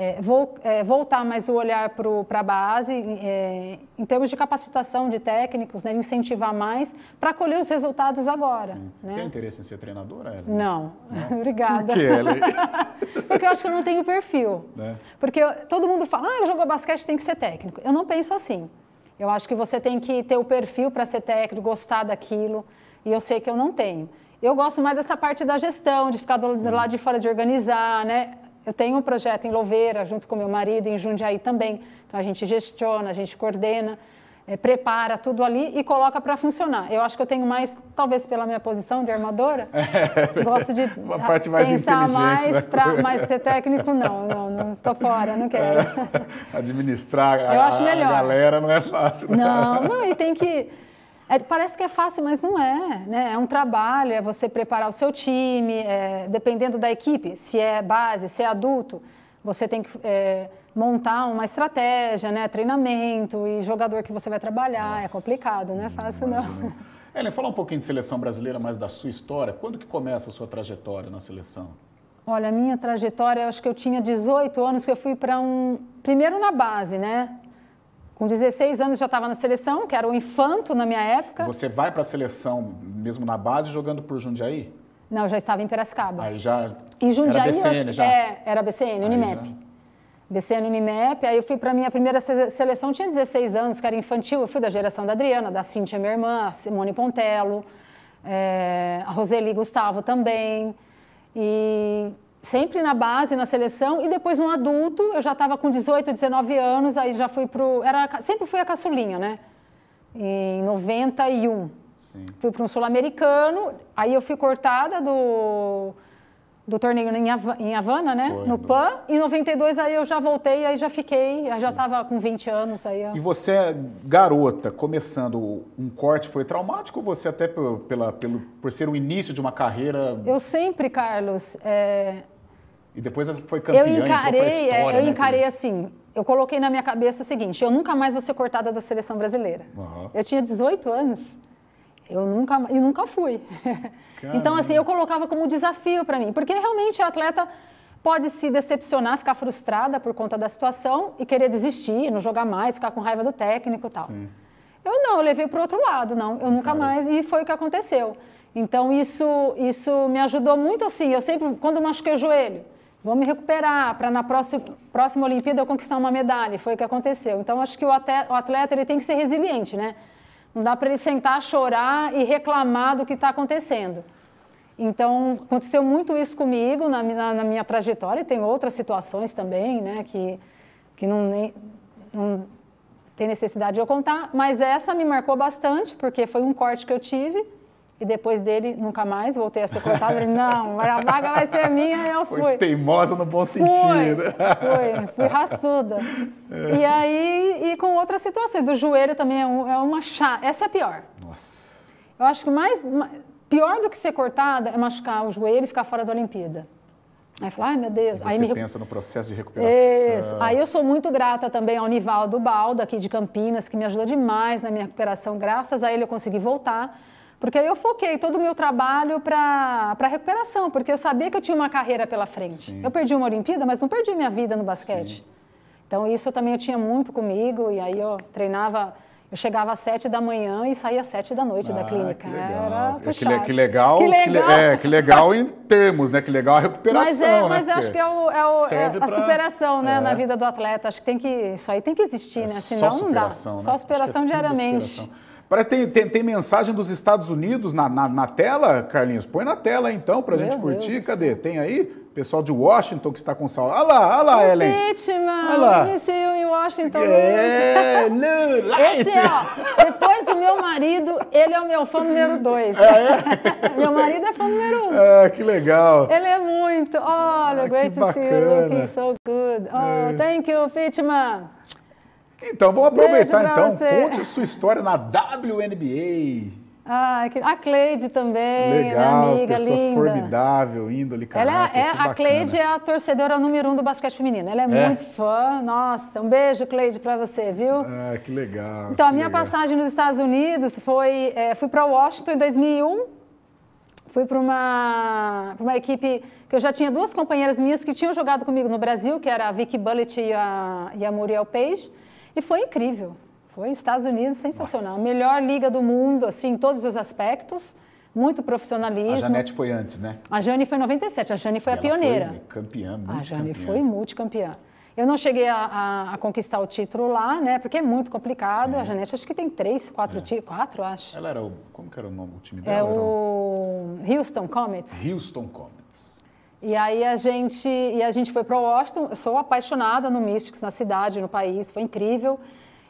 é, vou, é, voltar mais o olhar para a base, é, em termos de capacitação de técnicos, né, incentivar mais para colher os resultados agora. Né? Tem interesse em ser treinadora, Ellen? Não, não. *laughs* obrigada. Por que, Ellen? *laughs* Porque eu acho que eu não tenho perfil. É. Porque eu, todo mundo fala, ah, jogo basquete tem que ser técnico. Eu não penso assim. Eu acho que você tem que ter o perfil para ser técnico, gostar daquilo, e eu sei que eu não tenho. Eu gosto mais dessa parte da gestão, de ficar do, do lado de fora, de organizar, né? Eu tenho um projeto em Louveira, junto com meu marido, em Jundiaí também. Então a gente gestiona, a gente coordena, é, prepara tudo ali e coloca para funcionar. Eu acho que eu tenho mais, talvez pela minha posição de armadora, *laughs* é, gosto de uma parte mais pensar né? mais, né? mas ser técnico não, não, não tô fora, não quero. É, *laughs* administrar a, a, galera não é fácil. Né? Não, não, e tem que é, parece que é fácil, mas não é. Né? É um trabalho, é você preparar o seu time, é, dependendo da equipe, se é base, se é adulto, você tem que é, montar uma estratégia, né? treinamento e jogador que você vai trabalhar. É Nossa, é complicado, não é fácil não. Helen, fala um pouquinho de seleção brasileira, mas da sua história. Quando que começa a sua trajetória na seleção? Olha, a minha trajetória, eu acho que eu tinha 18 anos que eu fui para um... Primeiro na base, né? Com 16 anos já estava na seleção, que era o infanto na minha época. Você vai para a seleção, mesmo na base, jogando por Jundiaí? Não, já estava em Piracicaba. Aí já. Em Jundiaí, era BCN, já. É, era BCN, Unimep. Já... BCN Unimep, aí eu fui para minha primeira seleção, tinha 16 anos, que era infantil, eu fui da geração da Adriana, da Cíntia, minha irmã, a Simone Pontello, é, eh, a Roseli Gustavo também. E sempre na base, na seleção, e depois um adulto, eu já estava com 18, 19 anos, aí já fui para era Sempre fui a caçulinha, né? Em 91. Sim. Fui para um sul-americano, aí eu fui cortada do, do torneio em, em Havana, né? Foi, no do... PAN. Em 92, aí eu já voltei, aí já fiquei, aí já estava com 20 anos. Aí eu... E você, é garota, começando um corte, foi traumático ou você até pela, pela, pelo, por ser o início de uma carreira? Eu sempre, Carlos, é, e depois ela foi campeã. É, né, eu encarei, história, eu encarei assim. Eu coloquei na minha cabeça o seguinte: eu nunca mais vou ser cortada da seleção brasileira. Uhum. Eu tinha 18 anos. Eu nunca e nunca fui. *laughs* então assim, eu colocava como desafio para mim, porque realmente a atleta pode se decepcionar, ficar frustrada por conta da situação e querer desistir, não jogar mais, ficar com raiva do técnico, e tal. Sim. Eu não, eu levei para outro lado, não. Eu nunca mais e foi o que aconteceu. Então isso isso me ajudou muito assim. Eu sempre quando machuquei o joelho, vou me recuperar para na próxima, próxima Olimpíada eu conquistar uma medalha. Foi o que aconteceu. Então, acho que o atleta ele tem que ser resiliente, né? Não dá para ele sentar, chorar e reclamar do que está acontecendo. Então, aconteceu muito isso comigo na, na, na, minha trajetória, e tem outras situações também, né, que, que não, nem, não tem necessidade de eu contar, mas essa me marcou bastante, porque foi um corte que eu tive e depois dele, nunca mais, voltei a ser cortada. Falei, não, a vaga vai ser minha e eu fui. Foi teimosa no bom sentido. Fui, fui, fui raçuda. É. E aí, e com outras situações. Do joelho também é, um, é uma chata. Essa é pior. Nossa. Eu acho que mais, pior do que ser cortada é machucar o joelho e ficar fora da Olimpíada. Aí fala, ai meu Deus. Você aí me... pensa no processo de recuperação. Isso. Aí eu sou muito grata também ao Nivaldo Baldo, aqui de Campinas, que me ajudou demais na minha recuperação. Graças a ele eu consegui voltar. Porque aí eu foquei todo o meu trabalho para recuperação, porque eu sabia que eu tinha uma carreira pela frente. Sim. Eu perdi uma Olimpíada, mas não perdi minha vida no basquete. Sim. Então isso também eu tinha muito comigo, e aí eu treinava. Eu chegava às sete da manhã e saía às sete da noite ah, da clínica. Que legal. Era é que, que, legal, que legal. Que, é, que legal em termos, né? Que legal a recuperação, Mas, é, né? mas acho que é, o, é, o, é a pra... superação, né? É. Na vida do atleta. Acho que tem que... Isso aí tem que existir, né? É Senão não dá. Né? Só superação diariamente. Superação. Parece que tem, tem, tem, mensagem dos Estados Unidos na, na, na, tela, Carlinhos. Põe na tela então para a gente curtir. Deus Cadê? Tem aí? Pessoal de Washington que está com saudade. Olha lá, olha lá, Ellen. Impeachment! Olha lá. Domicílio em Washington. É, no Esse, ó, depois do meu marido, ele é o meu fã número dois. Ah, é, é? *laughs* meu marido é fã número um. Ah, que legal. Ele é muito. Olha, oh, ah, great to see you looking so good. Oh, é. thank you, Fitman. Então, vamos aproveitar então. Você. Conte a sua história na WNBA. Ah, a Cleide também, Legal, minha amiga pessoa linda. formidável, índole, cara. Ela é, é a Cleide é a torcedora número um do basquete feminino. Ela é, é? muito fã. Nossa, um beijo, Cleide, para você, viu? Ah, que legal. Então, que a minha legal. passagem nos Estados Unidos foi... É, fui para Washington em 2001, fui para uma, pra uma equipe que eu já tinha duas companheiras minhas que tinham jogado comigo no Brasil, que era a Vicky Bullitt e a, e a Muriel Page. E foi incrível. Foi Estados Unidos sensacional. Nossa. Melhor liga do mundo, assim, em todos os aspectos. Muito profissionalismo. A Janete foi antes, né? A Jane foi em 97, a Jane foi e a pioneira. Foi campeã, A Jane campeã. foi multicampeã. Eu não cheguei a, a, a, conquistar o título lá, né? Porque é muito complicado. Sim. A Janete acho que tem três, quatro é. títulos. Quatro, acho. Ela era o. Como que era o nome do time é dela? É o, o Houston Comets. Houston Comets. E aí a gente, e a gente foi para Washington. Eu sou apaixonada no Mystics, na cidade, no país, foi incrível.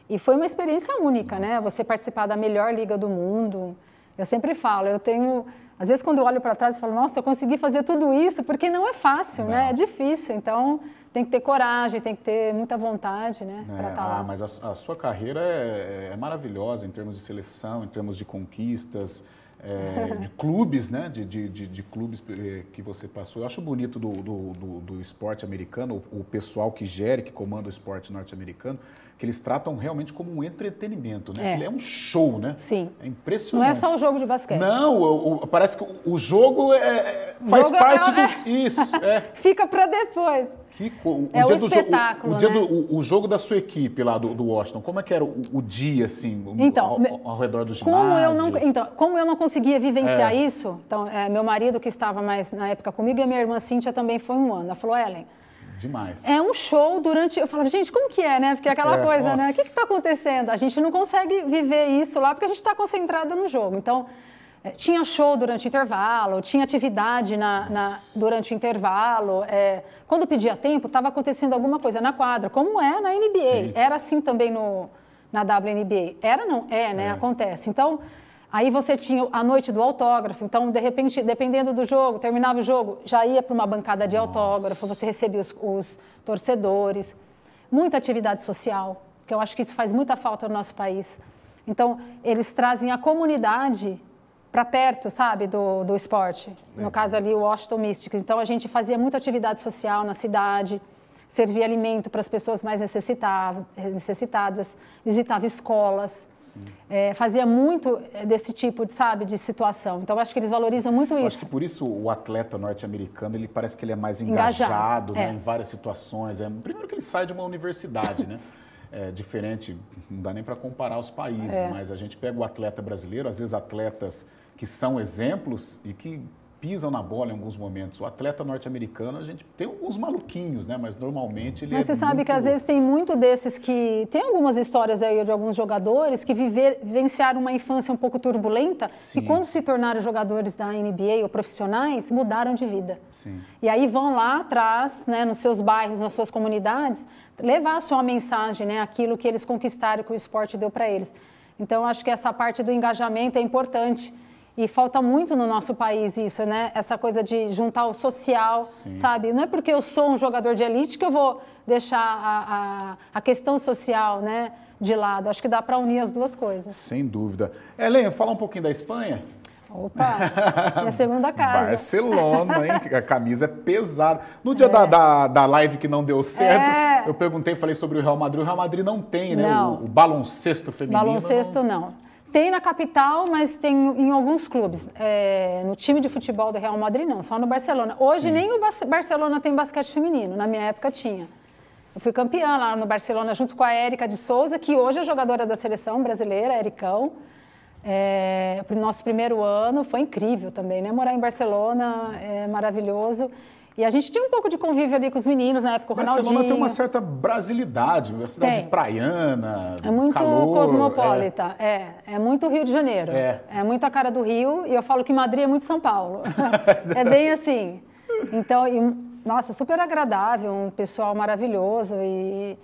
E foi uma experiência única, né? Nossa. né? Você participar da melhor liga do mundo. Eu sempre falo, eu tenho. Às vezes, quando eu olho para trás, eu falo, nossa, eu consegui fazer tudo isso, porque não é fácil, né? não. né? É difícil. Então, tem que ter coragem, tem que ter muita vontade, né? É, tá ah, lá. Ah, mas a, a, sua carreira é, é maravilhosa em termos de seleção, em termos de conquistas é, de clubes, né? De, de, de, de, clubes eh, que você passou. Eu acho bonito do, do, do, do esporte americano, o, o pessoal que gere, que comanda o esporte norte-americano, que eles tratam realmente como um entretenimento, né? É. Ele é um show, né? Sim. É impressionante. Não é só um jogo de basquete. Não, o, o, parece que o jogo é, é, faz jogo é parte né? é, do... *laughs* Isso, Fica para depois. Que, o, é o, o espetáculo, né? do, o, né? do, o, jogo da sua equipe lá do, do Washington, como é que era o, dia, assim, então, ao, ao, redor do ginásio? Como eu não, então, como eu não conseguia vivenciar é. isso, então, é, meu marido que estava mais na época comigo e a minha irmã Cíntia também foi um ano. Ela falou, Ellen... Demais. É um show durante... Eu falava, gente, como que é, né? Porque é aquela é, coisa, nossa. né? O que está acontecendo? A gente não consegue viver isso lá porque a gente está concentrada no jogo. Então... É, tinha show durante intervalo, tinha atividade na, na durante o intervalo. É, quando pedia tempo, estava acontecendo alguma coisa na quadra, como é na NBA. Sim. Era assim também no, na WNBA. Era não? É, né? É. Acontece. Então, aí você tinha a noite do autógrafo. Então, de repente, dependendo do jogo, terminava o jogo, já ia para uma bancada de autógrafo, você recebia os, os torcedores. Muita atividade social, que eu acho que isso faz muita falta no nosso país. Então, eles trazem a comunidade para perto, sabe, do, do esporte. No caso ali, o Washington Mystics. Então, a gente fazia muita atividade social na cidade, servia alimento para as pessoas mais necessitadas, visitava escolas, é, fazia muito é, desse tipo, sabe, de situação. Então, acho que eles valorizam muito eu isso. Acho que por isso o atleta norte-americano, ele parece que ele é mais engajado, engajado né, é. em várias situações. É, primeiro que ele sai de uma universidade, né? É, diferente, não dá nem para comparar os países, é. mas a gente pega o atleta brasileiro, às vezes atletas que são exemplos e que pisam na bola em alguns momentos. O atleta norte-americano, a gente tem alguns maluquinhos, né? Mas normalmente ele Mas é você sabe muito... que às vezes tem muito desses que... Tem algumas histórias aí de alguns jogadores que viver, vivenciaram uma infância um pouco turbulenta Sim. e quando se tornaram jogadores da NBA ou profissionais, mudaram de vida. Sim. E aí vão lá atrás, né, nos seus bairros, nas suas comunidades, levar a sua mensagem, né? Aquilo que eles conquistaram, que o esporte deu para eles. Então, acho que essa parte do engajamento é importante, e falta muito no nosso país isso, né? Essa coisa de juntar o social, Sim. sabe? Não é porque eu sou um jogador de elite que eu vou deixar a, a, a questão social, né? De lado. Acho que dá para unir as duas coisas. Sem dúvida. Helena, fala um pouquinho da Espanha. Opa! Minha é segunda *laughs* casa. Barcelona, hein? A camisa é pesada. No dia é. da, da, da, live que não deu certo, é. eu perguntei, falei sobre o Real Madrid. O Real Madrid não tem, né? Não. O, o baloncesto feminino. Baloncesto não. não. Tem na capital, mas tem em alguns clubes. É, no time de futebol do Real Madrid, não, só no Barcelona. Hoje Sim. nem o Barcelona tem basquete feminino, na minha época tinha. Eu fui campeã lá no Barcelona junto com a Érica de Souza, que hoje é jogadora da seleção brasileira, Ericão. É, nosso primeiro ano foi incrível também, né? Morar em Barcelona é maravilhoso. E a gente tinha um pouco de convívio ali com os meninos na época, o Barcelona Ronaldinho. Barcelona tem uma certa brasilidade, uma cidade tem. praiana, É muito calor, cosmopolita, é. é. é. muito Rio de Janeiro. É. é muito a cara do Rio e eu falo que Madrid é muito São Paulo. *laughs* *laughs* é bem assim. Então, e, nossa, super agradável, um pessoal maravilhoso e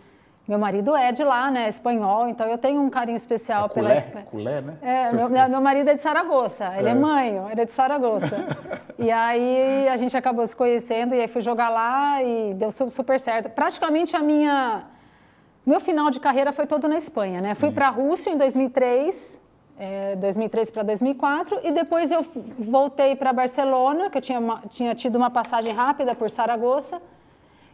meu marido é de lá, né? Espanhol, então eu tenho um carinho especial é culé, pela Espanha. Culé, né? É, meu, meu, marido é de Saragoça, ele é, é mãe, ele é de Saragoça. *laughs* e aí a gente acabou se conhecendo e aí fui jogar lá e deu super certo. Praticamente a minha. Meu final de carreira foi todo na Espanha, né? Sim. Fui para a Rússia em 2003, é, 2003 para 2004 e depois eu voltei para Barcelona, que eu tinha, uma, tinha tido uma passagem rápida por Saragoça.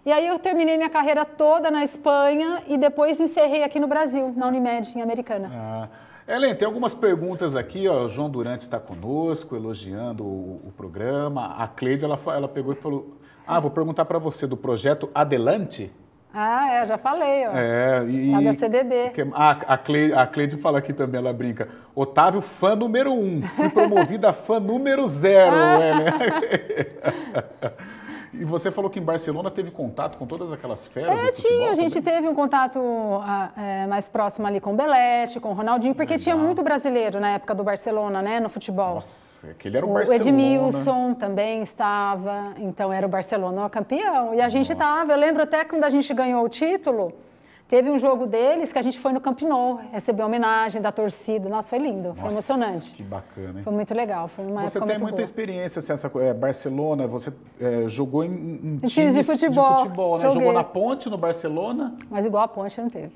E aí eu terminei minha carreira toda na Espanha e depois encerrei aqui no Brasil, na Unimed, em Americana. Ah. Helen, tem algumas perguntas aqui, ó. O João Durante está conosco, elogiando o, o, programa. A Cleide, ela, ela pegou e falou: Ah, vou perguntar para você do projeto Adelante. Ah, é, já falei, ó. É, e. Tá a da CBB. Que, ah, a, Cleide, a Cleide fala aqui também, ela brinca. Otávio, fã número um. Fui promovida a fã número zero, *laughs* Helen. *laughs* E você falou que em Barcelona teve contato com todas aquelas feras É, tinha. a gente teve um contato ah, é, mais próximo ali com o Belete, com o Ronaldinho, porque Legal. tinha muito brasileiro na época do Barcelona, né, no futebol. Nossa, aquele é era o, o Barcelona. O Edmilson também estava, então era o Barcelona o campeão. E a gente estava, eu lembro até quando a gente ganhou o título... Teve um jogo deles que a gente foi no Campinou, recebeu homenagem da torcida. Nossa, foi lindo, Nossa, foi emocionante. Que bacana, hein? Foi muito legal, foi uma Você tem muita boa. experiência, assim, essa, é, Barcelona, você é, jogou em, em, em times de futebol, de futebol né? Jogou na ponte, no Barcelona. Mas igual a ponte não teve.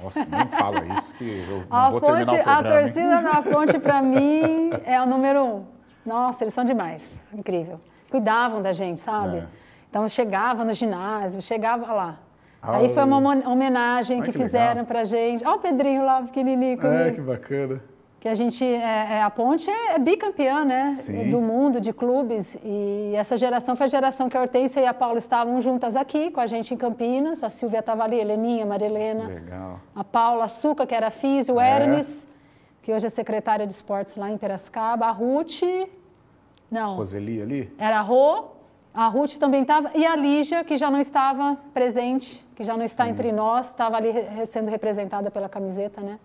Nossa, nem fala isso que eu não *laughs* a vou ponte, terminar o programa. A torcida hein? na *laughs* ponte, para mim, é o número um. Nossa, eles são demais, incrível. Cuidavam da gente, sabe? É. Então, chegava no ginásio, chegava lá ao... Aí foi uma homenagem Ai, que, que, fizeram para gente. Olha o Pedrinho lá, pequenininho é, comigo. É, que bacana. Que a gente, é, é, a Ponte é, é bicampeã, né? Sim. Do mundo, de clubes. E essa geração foi a geração que a Hortência e a Paula estavam juntas aqui, com a gente em Campinas. A Silvia estava ali, a Heleninha, a Maria Helena. Legal. A Paula a Suca, que era físio, o é. Hermes, que hoje é secretária de esportes lá em Piracicaba. A Ruth... Não. Roseli ali? Era a Rô. A Ruth também estava, e a Lígia, que já não estava presente, que já não está entre nós, estava ali sendo representada pela camiseta, né?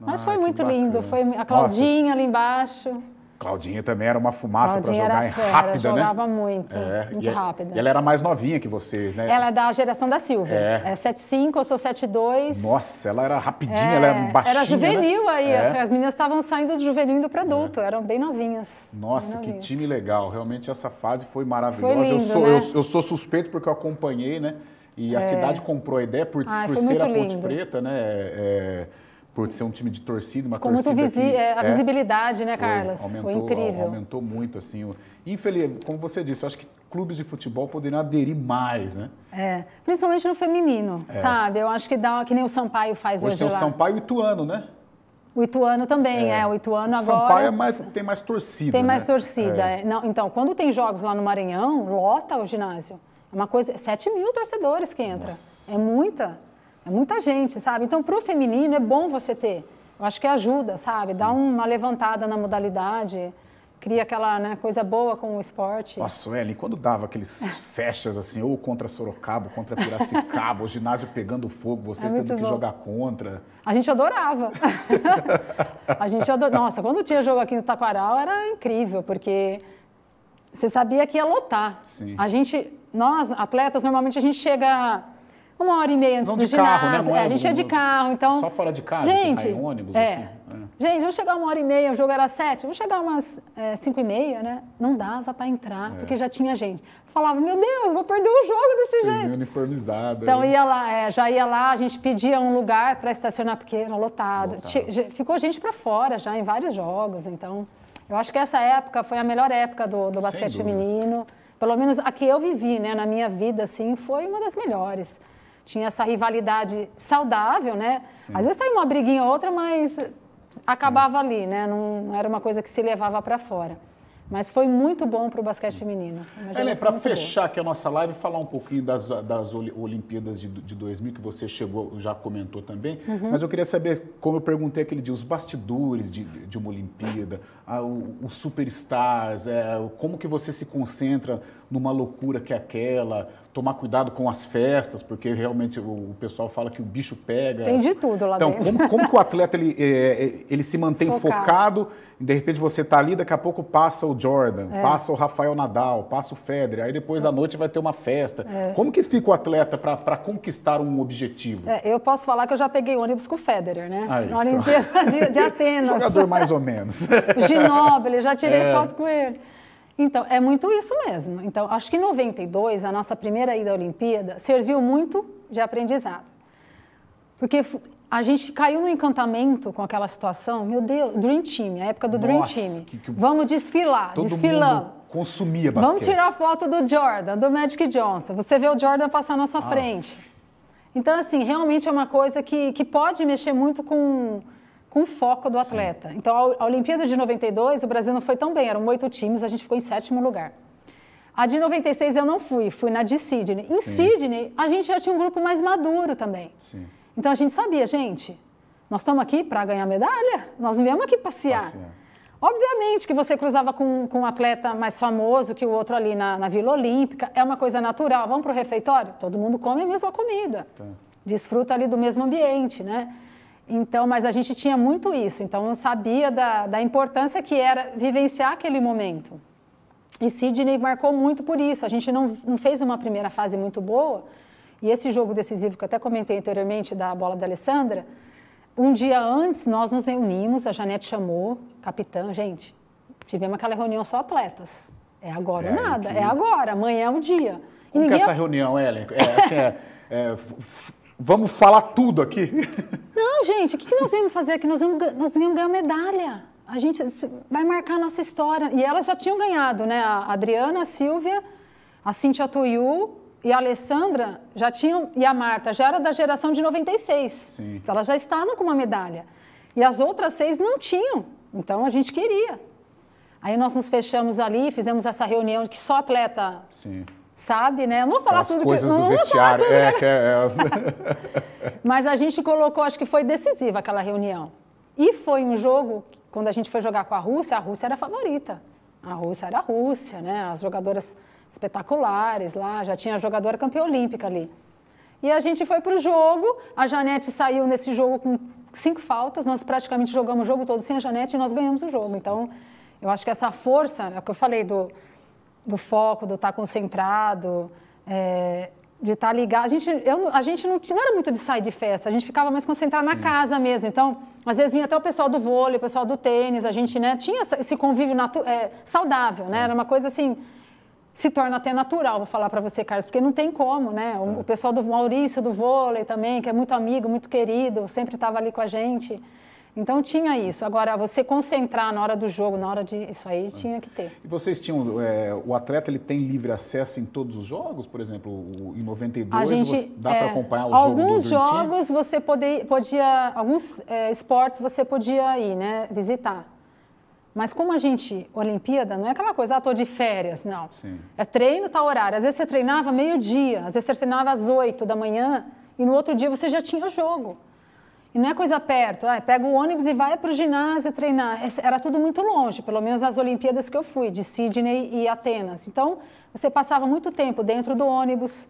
Mas ah, foi muito lindo, foi a Claudinha Nossa. ali embaixo. Claudinha também era uma fumaça para jogar em rápida, né? jogava muito, é, muito e é, rápida. E ela era mais novinha que vocês, né? Ela é da geração da Silvia. É. é 7'5", eu sou 7'2". Nossa, ela era rapidinha, é, ela era é, baixinha. Era né? juvenil né? aí, é. as meninas estavam saindo do juvenil indo para adulto, é. eram bem novinhas. Nossa, bem novinhas. que time legal. Realmente essa fase foi maravilhosa. Foi lindo, eu, sou, né? eu, eu sou suspeito porque eu acompanhei, né? E a cidade comprou a ideia por, Ai, por ser a Ponte Preta, né? por ser um time de torcida, uma Ficou torcida visi é, a é, visibilidade, né, Carlos? Foi, aumentou, foi incrível. Aumentou muito, assim. O, infeliz, como você disse, eu acho que clubes de futebol poderiam aderir mais, né? É, principalmente no feminino, é. sabe? Eu acho que dá, que nem o Sampaio faz hoje, hoje tem lá. o Sampaio e o Ituano, né? O Ituano também, é. é. o Ituano o agora. Sampaio é mais, tem mais torcida. Tem mais né? torcida. É. é. Não, então, quando tem jogos lá no Maranhão, lota o ginásio. É uma coisa. 7 mil torcedores que entra. Nossa. É muita. É muita gente, sabe? Então, para o feminino, é bom você ter. Eu acho que ajuda, sabe? Dá uma levantada na modalidade cria aquela né, coisa boa com o esporte. Nossa, Ellen, quando dava aqueles *laughs* festas assim, ou contra Sorocaba, contra Piracicaba, o ginásio pegando fogo, é vocês é tendo que bom. jogar contra. A gente adorava. *laughs* a gente adorava. Nossa, quando tinha jogo aqui no Taquaral era incrível, porque você sabia que ia lotar. Sim. A gente, nós, atletas, normalmente a gente chega uma hora e meia antes não do ginásio. Carro, né? não é, a gente ia é de carro, então. Só fora de casa, gente, em ônibus, é. assim. É. Gente, vamos chegar uma hora e meia, o jogo era sete, vamos chegar umas é, cinco e meia, né? Não dava para entrar, porque é. já tinha gente. Falava, meu Deus, vou perder o jogo desse Vocês jeito. uniformizada Então ia lá, é, já ia lá, a gente pedia um lugar para estacionar, porque era lotado. lotado. Ficou gente para fora já em vários jogos, então. Eu acho que essa época foi a melhor época do, do basquete feminino. Pelo menos a que eu vivi, né, na minha vida, assim, foi uma das melhores tinha essa rivalidade saudável, né? Sim. Às vezes saía uma briguinha ou outra, mas acabava Sim. ali, né? Não era uma coisa que se levava para fora. Mas foi muito bom para o basquete feminino. Helen, para fechar boa. aqui a nossa live, falar um pouquinho das, das Olimpíadas de, de 2000, que você chegou, já comentou também. Uhum. Mas eu queria saber, como eu perguntei aquele dia, os bastidores de, de uma Olimpíada, a, o, os superstars, é, como que você se concentra numa loucura que é aquela, tomar cuidado com as festas, porque realmente o, pessoal fala que o bicho pega. Tem de tudo lá então, dentro. Então, como, como que o atleta ele, é, é ele se mantém focado. focado de repente você tá ali, daqui a pouco passa o Jordan, é. passa o Rafael Nadal, passa o Federer, aí depois à é. noite vai ter uma festa. É. Como que fica o atleta para conquistar um objetivo? É, eu posso falar que eu já peguei ônibus com o Federer, né? Aí, Na Olimpíada então. de, de *laughs* Atenas. Jogador mais ou menos. *laughs* Ginóbili, já tirei é. foto com ele. Então, é muito isso mesmo. Então, acho que em 92, a nossa primeira ida à Olimpíada, serviu muito de aprendizado. Porque a gente caiu no encantamento com aquela situação. Meu Deus, Dream Team, a época do Dream Nossa, Team. Que, que... Vamos desfilar, Todo desfilamos. Mundo consumia basquete. Vamos tirar foto do Jordan, do Magic Johnson. Você vê o Jordan passar na sua ah. frente. Então, assim, realmente é uma coisa que, que pode mexer muito com com foco do atleta. Sim. Então, a Olimpíada de 92, o Brasil não foi tão bem, eram oito times, a gente ficou em sétimo lugar. A de 96 eu não fui, fui na de Sydney. Em Sim. Sydney, a gente já tinha um grupo mais maduro também. Sim. Então a gente sabia, gente, nós estamos aqui para ganhar medalha, nós viemos aqui passear. passear. Obviamente que você cruzava com, com um atleta mais famoso que o outro ali na, na Vila Olímpica, é uma coisa natural. Vamos para o refeitório? Todo mundo come a mesma comida, tá. desfruta ali do mesmo ambiente, né? Então, mas a gente tinha muito isso, então eu sabia da, da importância que era vivenciar aquele momento. E Sidney marcou muito por isso. A gente não, não fez uma primeira fase muito boa. E esse jogo decisivo que eu até comentei anteriormente da bola da Alessandra, um dia antes nós nos reunimos, a Janete chamou, capitã, gente, tivemos aquela reunião só atletas. É agora é, nada, que... é agora, amanhã é o um dia. Como e ninguém... que é essa reunião, Ellen? É, assim, é, é Vamos falar tudo aqui? *laughs* Não, gente, o que, nós íamos fazer aqui? Nós íamos, nós íamos ganhar medalha. A gente vai marcar a nossa história. E elas já tinham ganhado, né? A Adriana, a Silvia, a Cintia Toiu e a Alessandra já tinham, e a Marta, já era da geração de 96. Sim. Então elas já estavam com uma medalha. E as outras seis não tinham. Então a gente queria. Aí nós nos fechamos ali, fizemos essa reunião que só atleta Sim sabe, né? Não vou falar As tudo coisas que não, do não vestiário. Tudo, é, né? é. é. *laughs* Mas a gente colocou, acho que foi decisiva aquela reunião. E foi um jogo, quando a gente foi jogar com a Rússia, a Rússia era a favorita. A Rússia era a Rússia, né? As jogadoras espetaculares lá, já tinha jogadora campeã olímpica ali. E a gente foi para o jogo, a Janete saiu nesse jogo com cinco faltas, nós praticamente jogamos o jogo todo sem a Janete e nós ganhamos o jogo. Então, eu acho que essa força, é o que eu falei do, do foco, do estar tá concentrado, é, de estar tá ligado. A gente, eu, a gente não, não, era muito de sair de festa, a gente ficava mais concentrado Sim. na casa mesmo. Então, às vezes vinha até o pessoal do vôlei, o pessoal do tênis, a gente né, tinha esse convívio é, saudável, né? É. Era uma coisa assim se torna até natural, vou falar para você, Carlos, porque não tem como, né? O, tá. o, pessoal do Maurício, do vôlei também, que é muito amigo, muito querido, sempre estava ali com a gente. Então tinha isso. Agora, você concentrar na hora do jogo, na hora de. Isso aí tinha que ter. E vocês tinham. É, o atleta ele tem livre acesso em todos os jogos? Por exemplo, o, em 92, gente, você, dá é, para acompanhar o alguns jogo Alguns jogos você poder, podia. Alguns é, esportes você podia ir, né? Visitar. Mas como a gente, Olimpíada, não é aquela coisa, ah, tô de férias, não. Sim. É treino, tá horário. Às vezes você treinava meio-dia, às vezes você treinava às 8 da manhã e no outro dia você já tinha jogo. E não é coisa perto, ah, pega o ônibus e vai para o ginásio treinar. Era tudo muito longe, pelo menos as Olimpíadas que eu fui, de Sydney e Atenas. Então, você passava muito tempo dentro do ônibus,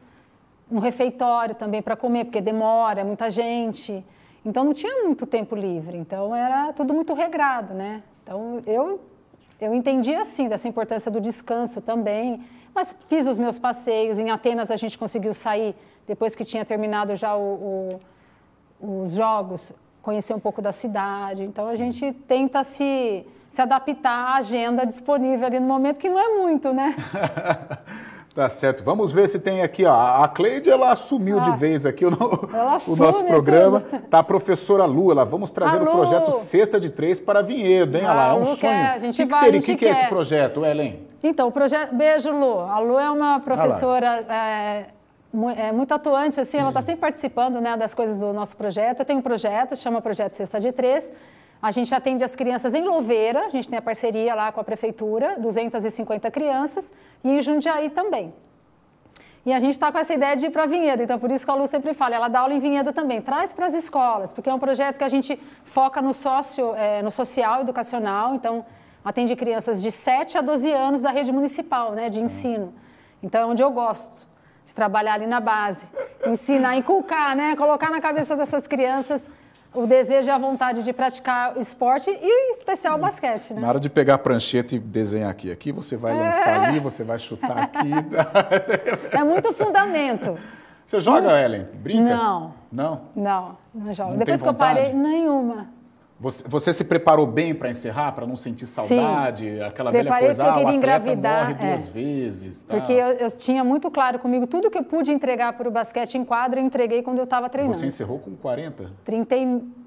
no refeitório também para comer, porque demora, é muita gente. Então, não tinha muito tempo livre. Então, era tudo muito regrado, né? Então, eu, eu entendi assim, dessa importância do descanso também. Mas fiz os meus passeios. Em Atenas, a gente conseguiu sair depois que tinha terminado já o, o os jogos, conhecer um pouco da cidade. Então a gente tenta se, se adaptar à agenda disponível ali no momento, que não é muito, né? *laughs* Tá certo. Vamos ver se tem aqui, ó. A Cleide, ela assumiu ah, de vez aqui o, *laughs* o nosso programa. Tudo. Tá a professora Lu, ela vamos trazer Alô. o projeto Sexta de Três para Vinhedo, hein? Ah, lá, é um sonho. Quer, a gente que vai, que o que, que é esse projeto, Ellen? Então, o projeto. Beijo, Lu. A Lu é uma professora. Ah, é muito atuante, assim, ela está sempre participando né, das coisas do nosso projeto. Eu tenho um projeto, chama Projeto Sexta de Três. A gente atende as crianças em Louveira, a gente tem a parceria lá com a prefeitura, 250 crianças, e em Jundiaí também. E a gente está com essa ideia de ir para a Vinhedo, então por isso que a Lu sempre fala, ela dá aula em Vinhedo também, traz para as escolas, porque é um projeto que a gente foca no, sócio, é, no social educacional, então atende crianças de 7 a 12 anos da rede municipal né, de ensino. Então é onde eu gosto de trabalhar ali na base, ensinar, inculcar, né? Colocar na cabeça dessas crianças o desejo e a vontade de praticar esporte e em especial o hum. basquete, né? Na hora de pegar a prancheta e desenhar aqui, aqui você vai é. lançar é. ali, você vai chutar aqui. é muito fundamento. Você joga, hum? Ellen? Brinca? Não. Não? Não, não jogo. Não Depois que eu parei, nenhuma. Você, você, se preparou bem para encerrar, para não sentir saudade, Sim. aquela Preparei velha coisa, porque eu ah, queria ah, engravidar, morre é. duas vezes. Tá? Porque eu, eu, tinha muito claro comigo, tudo que eu pude entregar para o basquete em quadra, eu entreguei quando eu estava treinando. Você encerrou com 40? 30,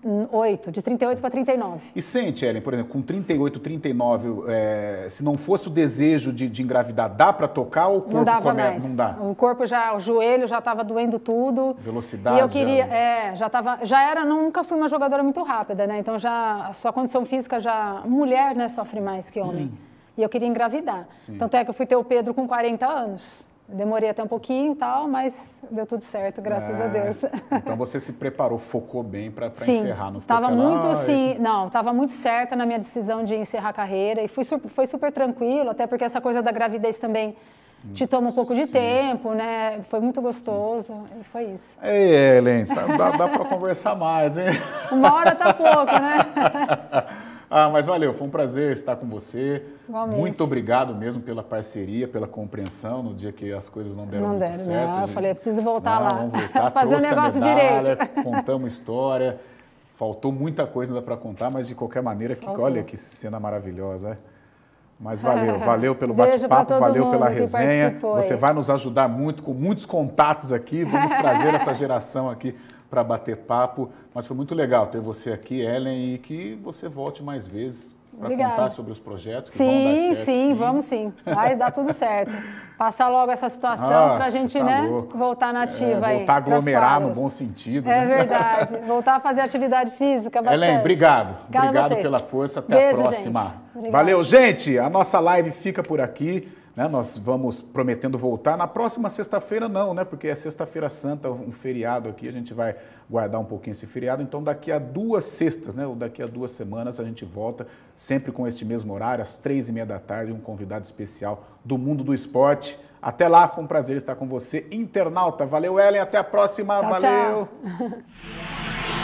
38, de 38 para 39. E sente, Ellen, por exemplo, com 38, 39, é, se não fosse o desejo de, de engravidar, dá para tocar ou o corpo não dava come... mais. Não dá. O corpo já, o joelho já estava doendo tudo. Velocidade. E eu queria, é, já estava já era, nunca fui uma jogadora muito rápida, né? Então já a sua condição física já mulher, né, sofre mais que homem. Hum. E eu queria engravidar. Sim. Tanto é que eu fui ter o Pedro com 40 anos. Demorei até um pouquinho e tal, mas deu tudo certo, graças é. a Deus. Então você se preparou, focou bem para encerrar, no ficou estava muito assim, sim, e... não, tava muito certa na minha decisão de encerrar a carreira e fui, foi super tranquilo, até porque essa coisa da gravidez também te toma um pouco Sim. de tempo, né? Foi muito gostoso e foi isso. Ei, Helen, tá, dá, dá para conversar mais, hein? Uma hora tá pouco, né? *laughs* Ah, mas valeu, foi um prazer estar com você. Igualmente. Muito obrigado mesmo pela parceria, pela compreensão no dia que as coisas não deram não muito deram, né? certo. Não, ah, gente, eu falei, eu preciso voltar não, lá. Vamos voltar. *laughs* Fazer o um negócio medalha, direito. *laughs* Contamos história. Faltou muita coisa para contar, mas de qualquer maneira, que, olha que cena maravilhosa. É. Mas valeu, *laughs* valeu pelo bate-papo, valeu pela resenha. Você vai nos ajudar muito com muitos contatos aqui. Vamos trazer essa geração aqui para bater papo. Mas foi muito legal ter você aqui, Ellen, e que você volte mais vezes para contar sobre os projetos. sim, certo, sim, sim, vamos sim. Vai dar tudo certo. Passar logo essa situação ah, para a gente tá né, voltar na é, ativa. aí. voltar a aglomerar no bom sentido. É né? verdade. *laughs* Voltar a fazer atividade física bastante. Helen, obrigado. Obrigado, obrigado pela força. Até Beijo, a próxima. Gente. Valeu, gente. A nossa live fica por aqui. Né? Nós vamos prometendo voltar. Na próxima sexta-feira, não, né? Porque é Sexta-feira Santa, um feriado aqui, a gente vai guardar um pouquinho esse feriado. Então, daqui a duas sextas, né? Ou daqui a duas semanas, a gente volta, sempre com este mesmo horário, às três e meia da tarde, um convidado especial do mundo do esporte. Até lá, foi um prazer estar com você, internauta. Valeu, Ellen, até a próxima. Tchau, Valeu! Tchau. *laughs*